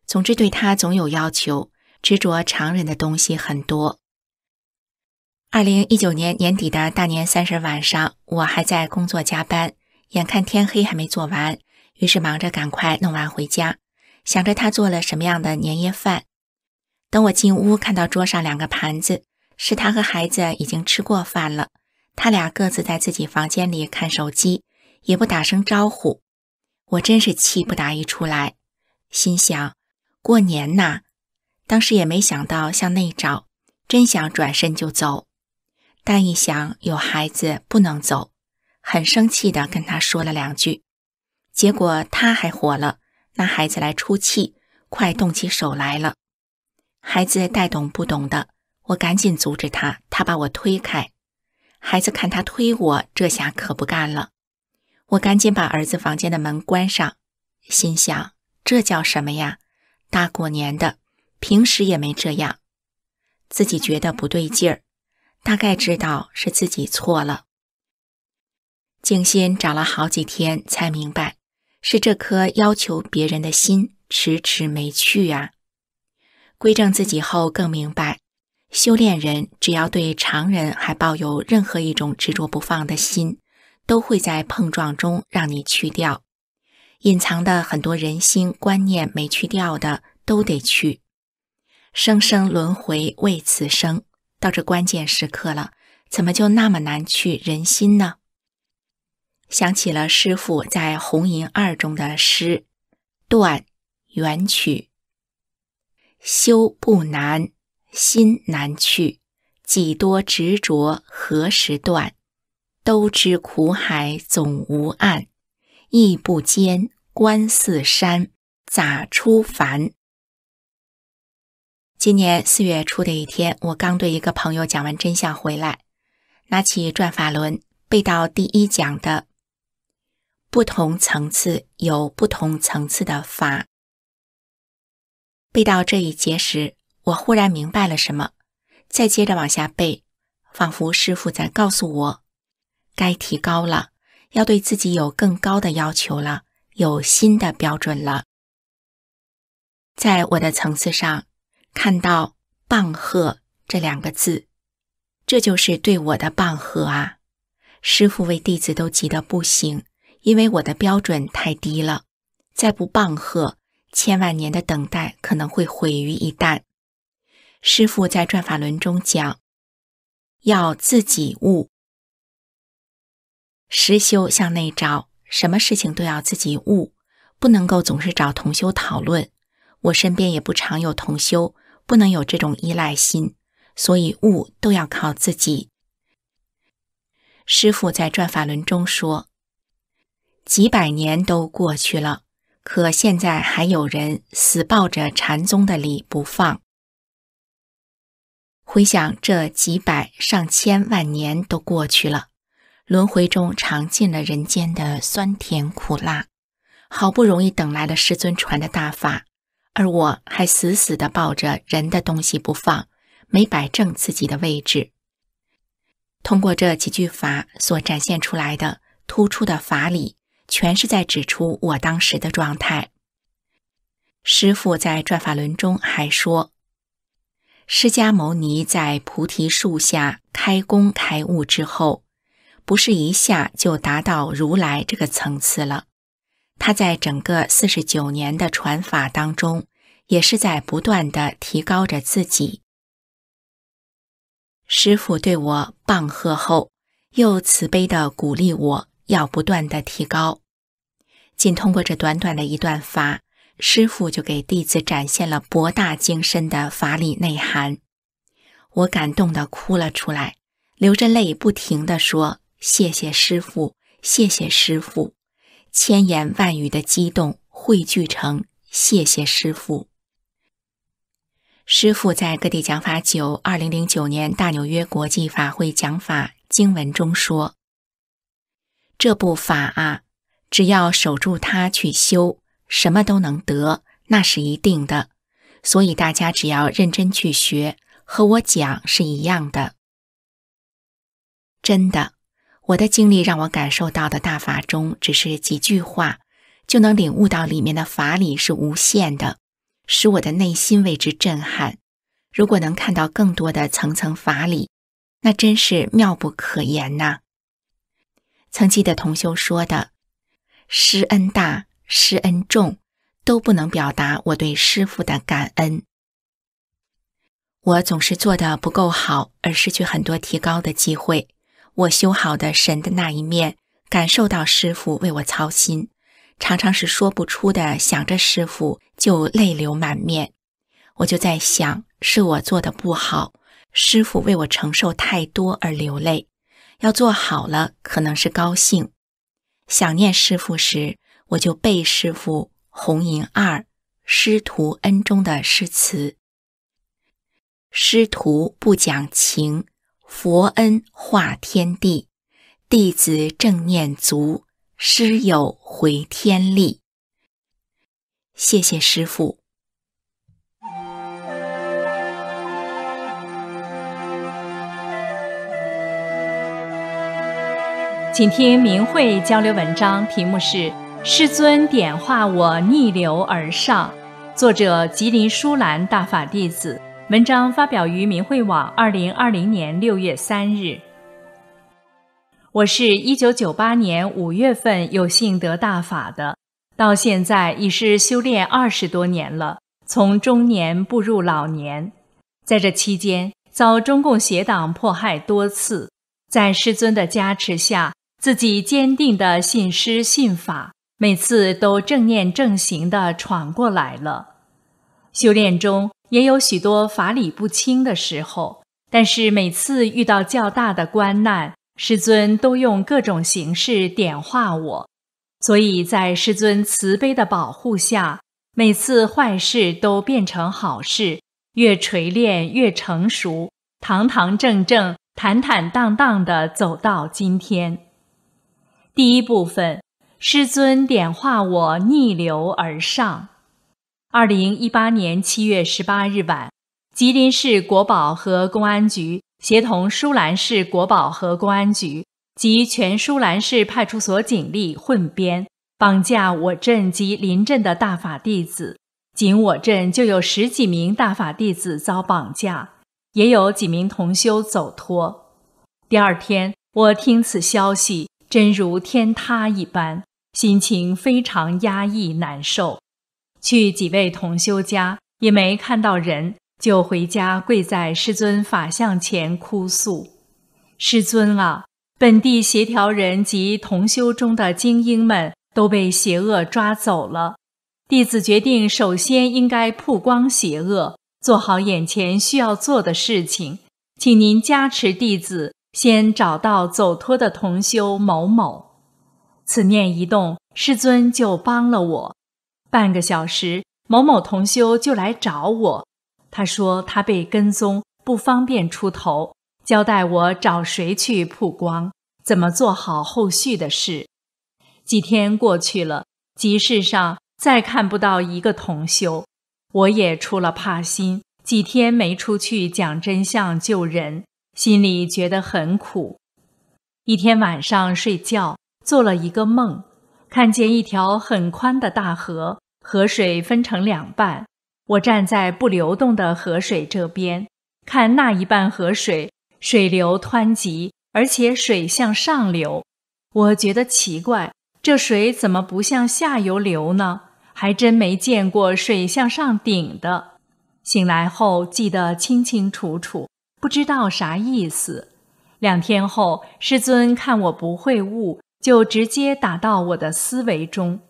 总之对他总有要求，执着常人的东西很多。二零一九年年底的大年三十晚上，我还在工作加班，眼看天黑还没做完，于是忙着赶快弄完回家，想着他做了什么样的年夜饭。等我进屋，看到桌上两个盘子，是他和孩子已经吃过饭了，他俩各自在自己房间里看手机，也不打声招呼。我真是气不打一处来，心想过年呐，当时也没想到向内找，真想转身就走，但一想有孩子不能走，很生气的跟他说了两句，结果他还火了，拿孩子来出气，快动起手来了，孩子带懂不懂的，我赶紧阻止他，他把我推开，孩子看他推我，这下可不干了。我赶紧把儿子房间的门关上，心想这叫什么呀？大过年的，平时也没这样，自己觉得不对劲儿，大概知道是自己错了。静心找了好几天才明白，是这颗要求别人的心迟迟没去呀。归正自己后更明白，修炼人只要对常人还抱有任何一种执着不放的心。都会在碰撞中让你去掉隐藏的很多人心观念没去掉的都得去。生生轮回为此生，到这关键时刻了，怎么就那么难去人心呢？想起了师傅在《红银二》中的诗断缘曲修不难，心难去，几多执着何时断？都知苦海总无岸，亦不坚观四山，咋出凡？今年四月初的一天，我刚对一个朋友讲完真相回来，拿起转法轮，背到第一讲的不同层次有不同层次的法。背到这一节时，我忽然明白了什么，再接着往下背，仿佛师傅在告诉我。该提高了，要对自己有更高的要求了，有新的标准了。在我的层次上，看到“棒喝”这两个字，这就是对我的棒喝啊！师傅为弟子都急得不行，因为我的标准太低了，再不棒喝，千万年的等待可能会毁于一旦。师傅在《转法轮》中讲，要自己悟。实修向内找，什么事情都要自己悟，不能够总是找同修讨论。我身边也不常有同修，不能有这种依赖心，所以悟都要靠自己。师傅在《转法轮》中说：“几百年都过去了，可现在还有人死抱着禅宗的理不放。回想这几百上千万年都过去了。”轮回中尝尽了人间的酸甜苦辣，好不容易等来了师尊传的大法，而我还死死地抱着人的东西不放，没摆正自己的位置。通过这几句法所展现出来的突出的法理，全是在指出我当时的状态。师父在《转法轮》中还说：“释迦牟尼在菩提树下开功开悟之后。”不是一下就达到如来这个层次了，他在整个四十九年的传法当中，也是在不断的提高着自己。师傅对我棒喝后，又慈悲的鼓励我要不断的提高。仅通过这短短的一段法，师傅就给弟子展现了博大精深的法理内涵，我感动的哭了出来，流着泪不停的说。谢谢师傅，谢谢师傅，千言万语的激动汇聚成谢谢师傅。师傅在各地讲法九二零零九年大纽约国际法会讲法经文中说：“这部法啊，只要守住它去修，什么都能得，那是一定的。所以大家只要认真去学，和我讲是一样的，真的。”我的经历让我感受到的大法中，只是几句话，就能领悟到里面的法理是无限的，使我的内心为之震撼。如果能看到更多的层层法理，那真是妙不可言呐！曾记得同修说的：“施恩大，施恩重，都不能表达我对师父的感恩。”我总是做的不够好，而失去很多提高的机会。我修好的神的那一面，感受到师傅为我操心，常常是说不出的，想着师傅就泪流满面。我就在想，是我做的不好，师傅为我承受太多而流泪。要做好了，可能是高兴。想念师傅时，我就背师傅《红银二师徒恩》中的诗词。师徒不讲情。佛恩化天地，弟子正念足，师有回天力。谢谢师父。请听明慧交流文章，题目是《师尊点化我逆流而上》，作者吉林舒兰大法弟子。文章发表于明慧网，二零二零年六月三日。我是一九九八年五月份有幸得大法的，到现在已是修炼二十多年了，从中年步入老年，在这期间遭中共邪党迫害多次，在师尊的加持下，自己坚定的信师信法，每次都正念正行的闯过来了。修炼中。也有许多法理不清的时候，但是每次遇到较大的关难，师尊都用各种形式点化我，所以在师尊慈悲的保护下，每次坏事都变成好事，越锤炼越成熟，堂堂正正、坦坦荡荡的走到今天。第一部分，师尊点化我逆流而上。二零一八年七月十八日晚，吉林市国保和公安局协同舒兰市国保和公安局及全舒兰市派出所警力混编，绑架我镇及邻镇的大法弟子。仅我镇就有十几名大法弟子遭绑架，也有几名同修走脱。第二天，我听此消息，真如天塌一般，心情非常压抑难受。去几位同修家也没看到人，就回家跪在师尊法像前哭诉：“师尊啊，本地协调人及同修中的精英们都被邪恶抓走了。弟子决定，首先应该曝光邪恶，做好眼前需要做的事情。请您加持弟子，先找到走脱的同修某某。此念一动，师尊就帮了我。”半个小时，某某同修就来找我。他说他被跟踪，不方便出头，交代我找谁去曝光，怎么做好后续的事。几天过去了，集市上再看不到一个同修，我也出了怕心。几天没出去讲真相救人，心里觉得很苦。一天晚上睡觉，做了一个梦。看见一条很宽的大河，河水分成两半。我站在不流动的河水这边，看那一半河水，水流湍急，而且水向上流。我觉得奇怪，这水怎么不向下游流呢？还真没见过水向上顶的。醒来后记得清清楚楚，不知道啥意思。两天后，师尊看我不会悟。就直接打到我的思维中，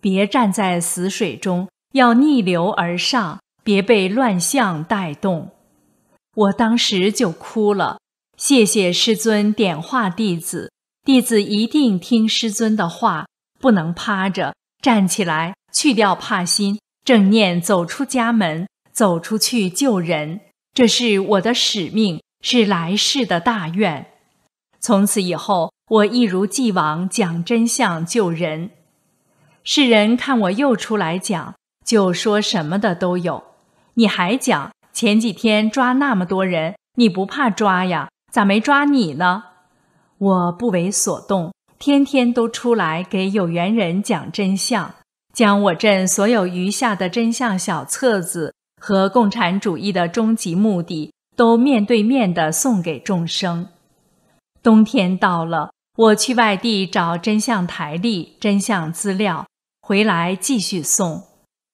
别站在死水中，要逆流而上，别被乱象带动。我当时就哭了，谢谢师尊点化弟子，弟子一定听师尊的话，不能趴着，站起来，去掉怕心，正念走出家门，走出去救人，这是我的使命，是来世的大愿。从此以后。我一如既往讲真相救人，世人看我又出来讲，就说什么的都有。你还讲前几天抓那么多人，你不怕抓呀？咋没抓你呢？我不为所动，天天都出来给有缘人讲真相，将我镇所有余下的真相小册子和共产主义的终极目的都面对面的送给众生。冬天到了。我去外地找真相台历、真相资料，回来继续送。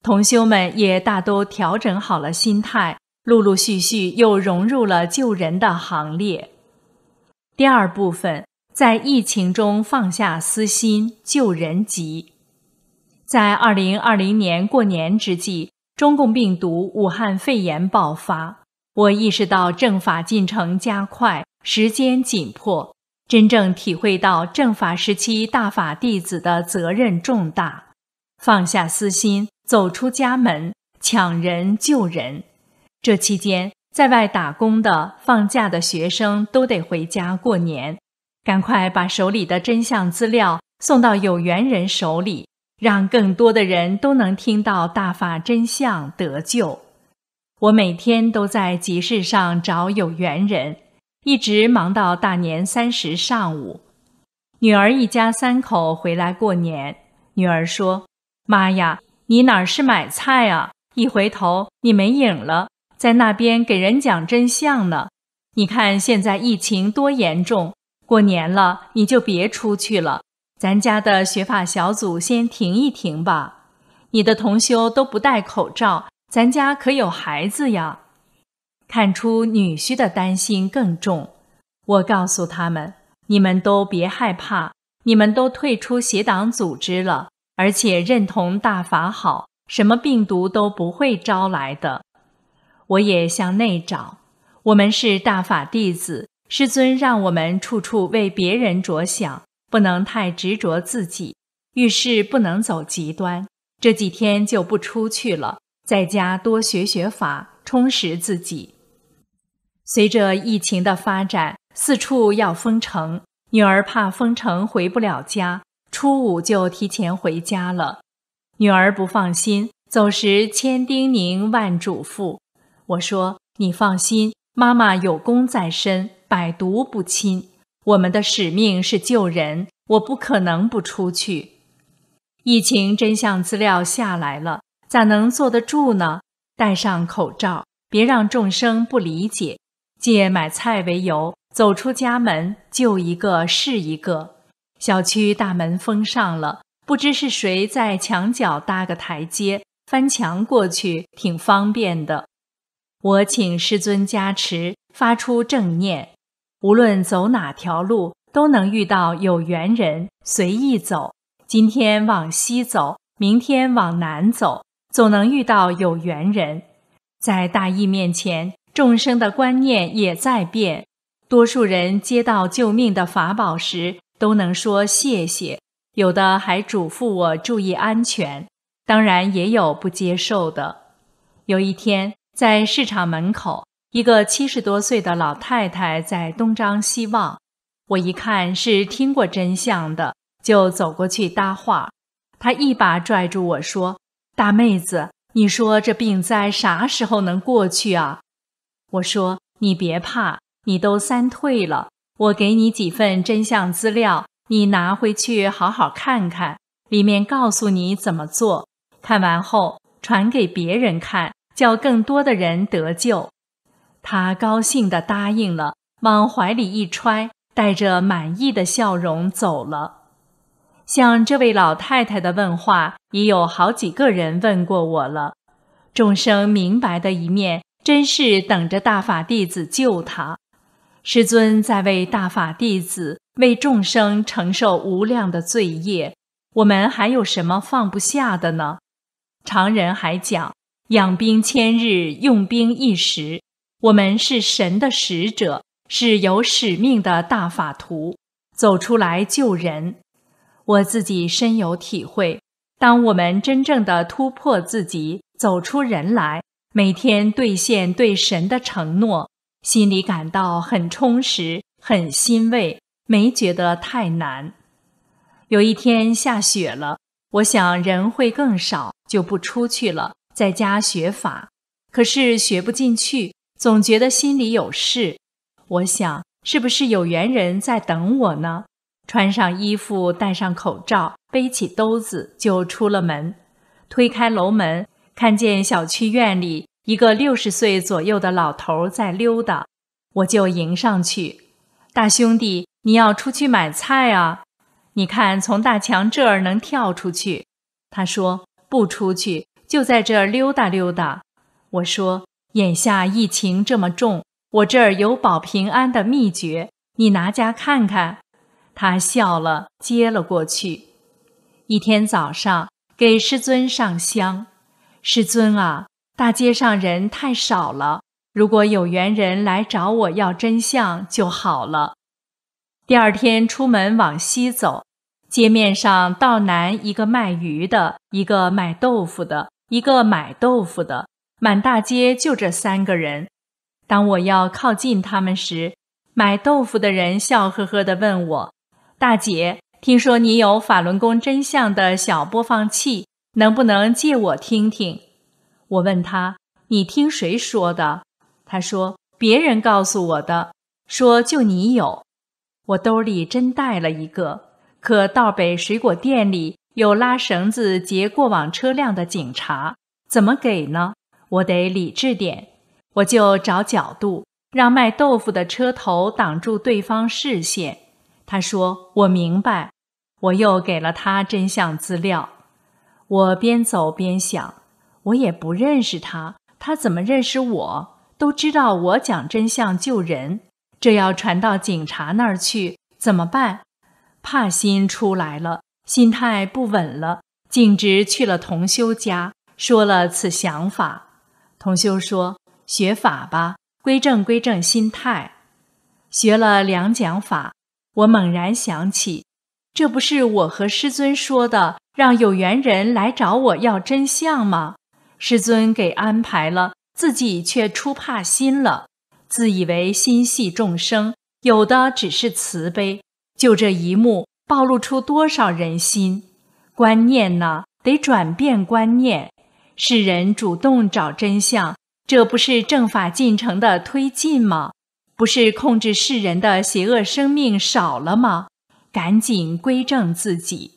同修们也大都调整好了心态，陆陆续续又融入了救人的行列。第二部分，在疫情中放下私心，救人急。在二零二零年过年之际，中共病毒武汉肺炎爆发，我意识到政法进程加快，时间紧迫。真正体会到正法时期大法弟子的责任重大，放下私心，走出家门，抢人救人。这期间，在外打工的、放假的学生都得回家过年，赶快把手里的真相资料送到有缘人手里，让更多的人都能听到大法真相，得救。我每天都在集市上找有缘人。一直忙到大年三十上午，女儿一家三口回来过年。女儿说：“妈呀，你哪是买菜啊？一回头你没影了，在那边给人讲真相呢。你看现在疫情多严重，过年了你就别出去了。咱家的学法小组先停一停吧。你的同修都不戴口罩，咱家可有孩子呀。”看出女婿的担心更重，我告诉他们：“你们都别害怕，你们都退出邪党组织了，而且认同大法好，什么病毒都不会招来的。”我也向内找，我们是大法弟子，师尊让我们处处为别人着想，不能太执着自己，遇事不能走极端。这几天就不出去了，在家多学学法，充实自己。随着疫情的发展，四处要封城，女儿怕封城回不了家，初五就提前回家了。女儿不放心，走时千叮咛万嘱咐。我说：“你放心，妈妈有功在身，百毒不侵。我们的使命是救人，我不可能不出去。”疫情真相资料下来了，咋能坐得住呢？戴上口罩，别让众生不理解。借买菜为由走出家门，就一个是一个。小区大门封上了，不知是谁在墙角搭个台阶，翻墙过去挺方便的。我请师尊加持，发出正念，无论走哪条路都能遇到有缘人。随意走，今天往西走，明天往南走，总能遇到有缘人。在大义面前。众生的观念也在变，多数人接到救命的法宝时都能说谢谢，有的还嘱咐我注意安全。当然也有不接受的。有一天在市场门口，一个七十多岁的老太太在东张西望，我一看是听过真相的，就走过去搭话。她一把拽住我说：“大妹子，你说这病灾啥时候能过去啊？”我说：“你别怕，你都三退了，我给你几份真相资料，你拿回去好好看看，里面告诉你怎么做。看完后传给别人看，叫更多的人得救。”他高兴的答应了，往怀里一揣，带着满意的笑容走了。像这位老太太的问话，已有好几个人问过我了。众生明白的一面。真是等着大法弟子救他，师尊在为大法弟子、为众生承受无量的罪业。我们还有什么放不下的呢？常人还讲“养兵千日，用兵一时”。我们是神的使者，是有使命的大法徒，走出来救人。我自己深有体会，当我们真正的突破自己，走出人来。每天兑现对神的承诺，心里感到很充实、很欣慰，没觉得太难。有一天下雪了，我想人会更少，就不出去了，在家学法。可是学不进去，总觉得心里有事。我想，是不是有缘人在等我呢？穿上衣服，戴上口罩，背起兜子，就出了门，推开楼门。看见小区院里一个六十岁左右的老头在溜达，我就迎上去：“大兄弟，你要出去买菜啊？你看从大墙这儿能跳出去。”他说：“不出去，就在这儿溜达溜达。”我说：“眼下疫情这么重，我这儿有保平安的秘诀，你拿家看看。”他笑了，接了过去。一天早上给师尊上香。师尊啊，大街上人太少了。如果有缘人来找我要真相就好了。第二天出门往西走，街面上道南一个卖鱼的，一个卖豆腐的，一个买豆腐的，满大街就这三个人。当我要靠近他们时，买豆腐的人笑呵呵的问我：“大姐，听说你有法轮功真相的小播放器？”能不能借我听听？我问他：“你听谁说的？”他说：“别人告诉我的，说就你有。”我兜里真带了一个，可道北水果店里有拉绳子截过往车辆的警察，怎么给呢？我得理智点，我就找角度，让卖豆腐的车头挡住对方视线。他说：“我明白。”我又给了他真相资料。我边走边想，我也不认识他，他怎么认识我？都知道我讲真相救人，这要传到警察那儿去怎么办？怕心出来了，心态不稳了，径直去了同修家，说了此想法。同修说：“学法吧，归正归正心态。”学了两讲法，我猛然想起。这不是我和师尊说的，让有缘人来找我要真相吗？师尊给安排了，自己却出怕心了，自以为心系众生，有的只是慈悲。就这一幕，暴露出多少人心观念呢？得转变观念，世人主动找真相，这不是正法进程的推进吗？不是控制世人的邪恶生命少了吗？赶紧归正自己。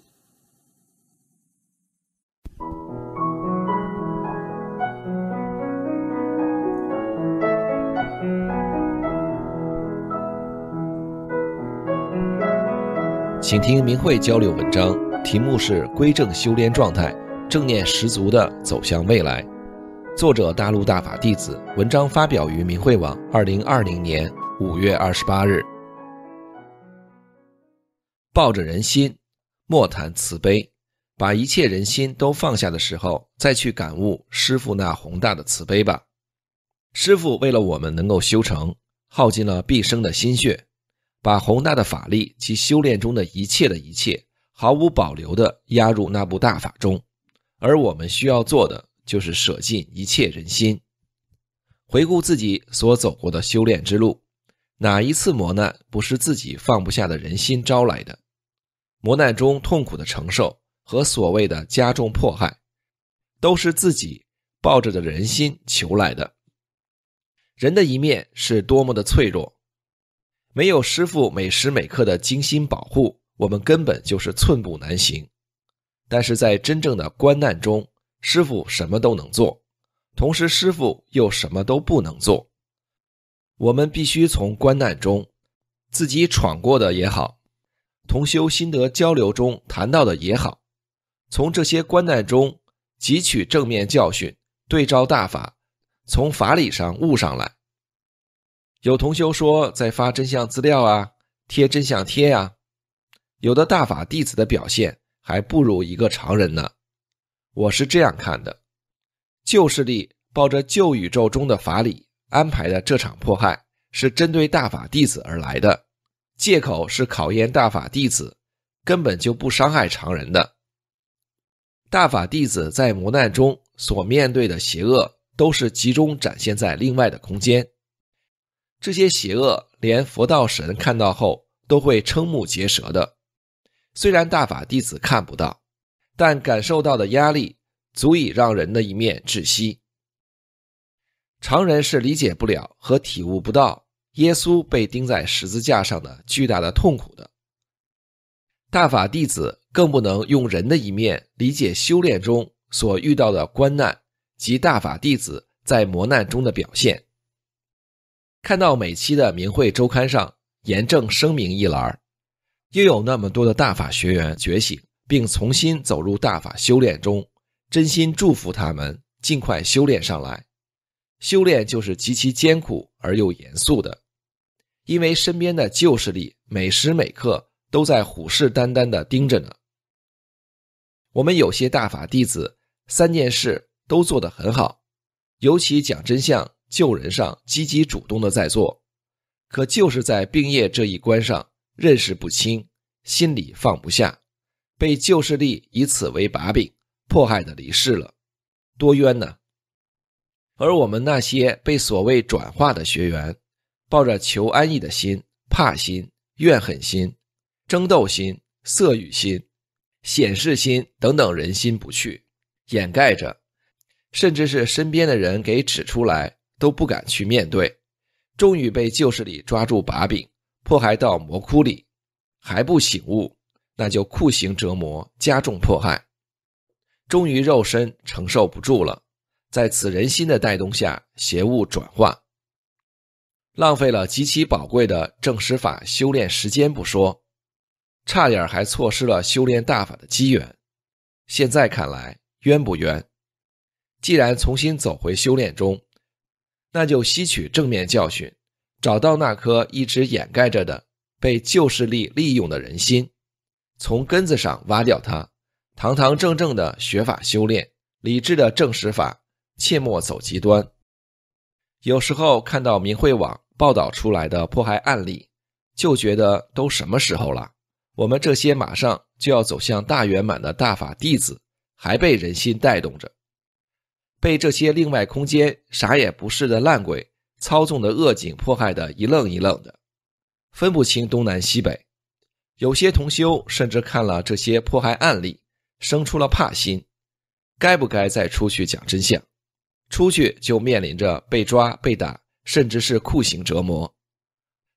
请听明慧交流文章，题目是《归正修炼状态，正念十足的走向未来》，作者大陆大法弟子，文章发表于明慧网，二零二零年五月二十八日。抱着人心，莫谈慈悲。把一切人心都放下的时候，再去感悟师傅那宏大的慈悲吧。师傅为了我们能够修成，耗尽了毕生的心血，把宏大的法力及修炼中的一切的一切，毫无保留的压入那部大法中。而我们需要做的，就是舍尽一切人心，回顾自己所走过的修炼之路。哪一次磨难不是自己放不下的人心招来的？磨难中痛苦的承受和所谓的加重迫害，都是自己抱着的人心求来的。人的一面是多么的脆弱，没有师傅每时每刻的精心保护，我们根本就是寸步难行。但是在真正的关难中，师傅什么都能做，同时师傅又什么都不能做。我们必须从关难中，自己闯过的也好，同修心得交流中谈到的也好，从这些关难中汲取正面教训，对照大法，从法理上悟上来。有同修说，在发真相资料啊，贴真相贴啊，有的大法弟子的表现还不如一个常人呢。我是这样看的：旧势力抱着旧宇宙中的法理。安排的这场迫害是针对大法弟子而来的，借口是考验大法弟子，根本就不伤害常人的。大法弟子在磨难中所面对的邪恶，都是集中展现在另外的空间。这些邪恶连佛道神看到后都会瞠目结舌的，虽然大法弟子看不到，但感受到的压力足以让人的一面窒息。常人是理解不了和体悟不到耶稣被钉在十字架上的巨大的痛苦的，大法弟子更不能用人的一面理解修炼中所遇到的关难及大法弟子在磨难中的表现。看到每期的明慧周刊上严正声明一栏又有那么多的大法学员觉醒并重新走入大法修炼中，真心祝福他们尽快修炼上来。修炼就是极其艰苦而又严肃的，因为身边的旧势力每时每刻都在虎视眈眈地盯着呢。我们有些大法弟子三件事都做得很好，尤其讲真相、救人上积极主动的在做，可就是在病业这一关上认识不清，心里放不下，被旧势力以此为把柄迫害的离世了，多冤呢！而我们那些被所谓转化的学员，抱着求安逸的心、怕心、怨恨心、争斗心、色欲心、显示心等等人心不去，掩盖着，甚至是身边的人给指出来，都不敢去面对，终于被旧势力抓住把柄，迫害到魔窟里，还不醒悟，那就酷刑折磨，加重迫害，终于肉身承受不住了。在此人心的带动下，邪物转化，浪费了极其宝贵的正实法修炼时间不说，差点还错失了修炼大法的机缘。现在看来冤不冤？既然重新走回修炼中，那就吸取正面教训，找到那颗一直掩盖着的被旧势力利用的人心，从根子上挖掉它，堂堂正正的学法修炼，理智的正实法。切莫走极端。有时候看到明慧网报道出来的迫害案例，就觉得都什么时候了，我们这些马上就要走向大圆满的大法弟子，还被人心带动着，被这些另外空间啥也不是的烂鬼操纵的恶警迫害的一愣一愣的，分不清东南西北。有些同修甚至看了这些迫害案例，生出了怕心，该不该再出去讲真相？出去就面临着被抓、被打，甚至是酷刑折磨；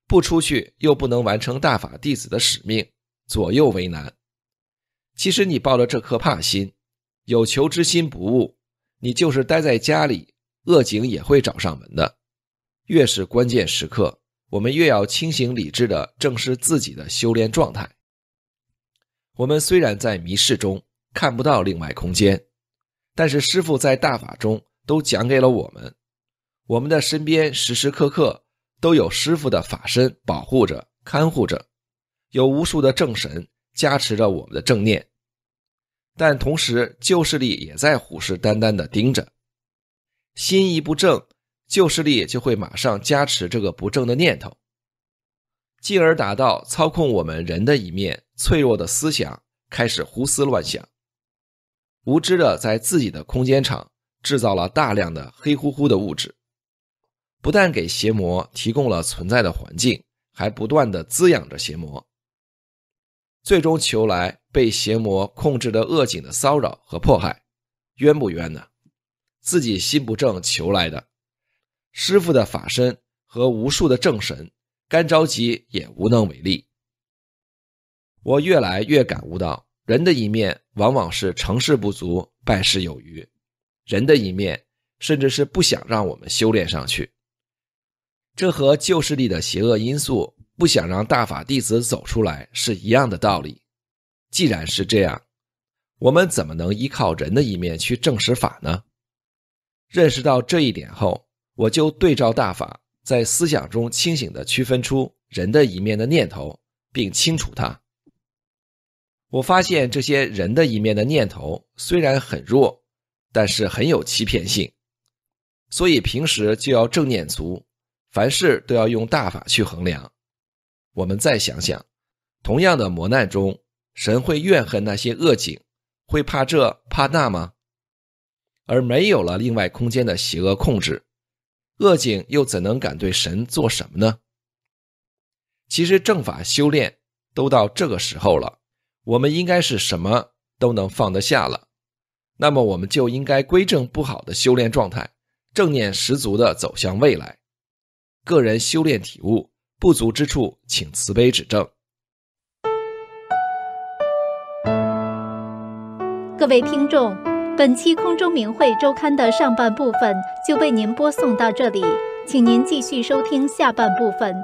不出去又不能完成大法弟子的使命，左右为难。其实你抱着这颗怕心，有求之心不误，你就是待在家里，恶警也会找上门的。越是关键时刻，我们越要清醒理智的正视自己的修炼状态。我们虽然在迷失中看不到另外空间，但是师傅在大法中。都讲给了我们，我们的身边时时刻刻都有师傅的法身保护着、看护着，有无数的正神加持着我们的正念，但同时旧势力也在虎视眈眈的盯着，心一不正，旧势力就会马上加持这个不正的念头，进而达到操控我们人的一面脆弱的思想，开始胡思乱想，无知的在自己的空间场。制造了大量的黑乎乎的物质，不但给邪魔提供了存在的环境，还不断的滋养着邪魔，最终求来被邪魔控制的恶警的骚扰和迫害，冤不冤呢？自己心不正求来的，师傅的法身和无数的正神，干着急也无能为力。我越来越感悟到，人的一面往往是成事不足，败事有余。人的一面，甚至是不想让我们修炼上去，这和旧势力的邪恶因素不想让大法弟子走出来是一样的道理。既然是这样，我们怎么能依靠人的一面去证实法呢？认识到这一点后，我就对照大法，在思想中清醒的区分出人的一面的念头，并清除它。我发现这些人的一面的念头虽然很弱。但是很有欺骗性，所以平时就要正念足，凡事都要用大法去衡量。我们再想想，同样的磨难中，神会怨恨那些恶警，会怕这怕那吗？而没有了另外空间的邪恶控制，恶警又怎能敢对神做什么呢？其实正法修炼都到这个时候了，我们应该是什么都能放得下了。那么我们就应该归正不好的修炼状态，正念十足的走向未来。个人修炼体悟不足之处，请慈悲指正。各位听众，本期空中明慧周刊的上半部分就为您播送到这里，请您继续收听下半部分。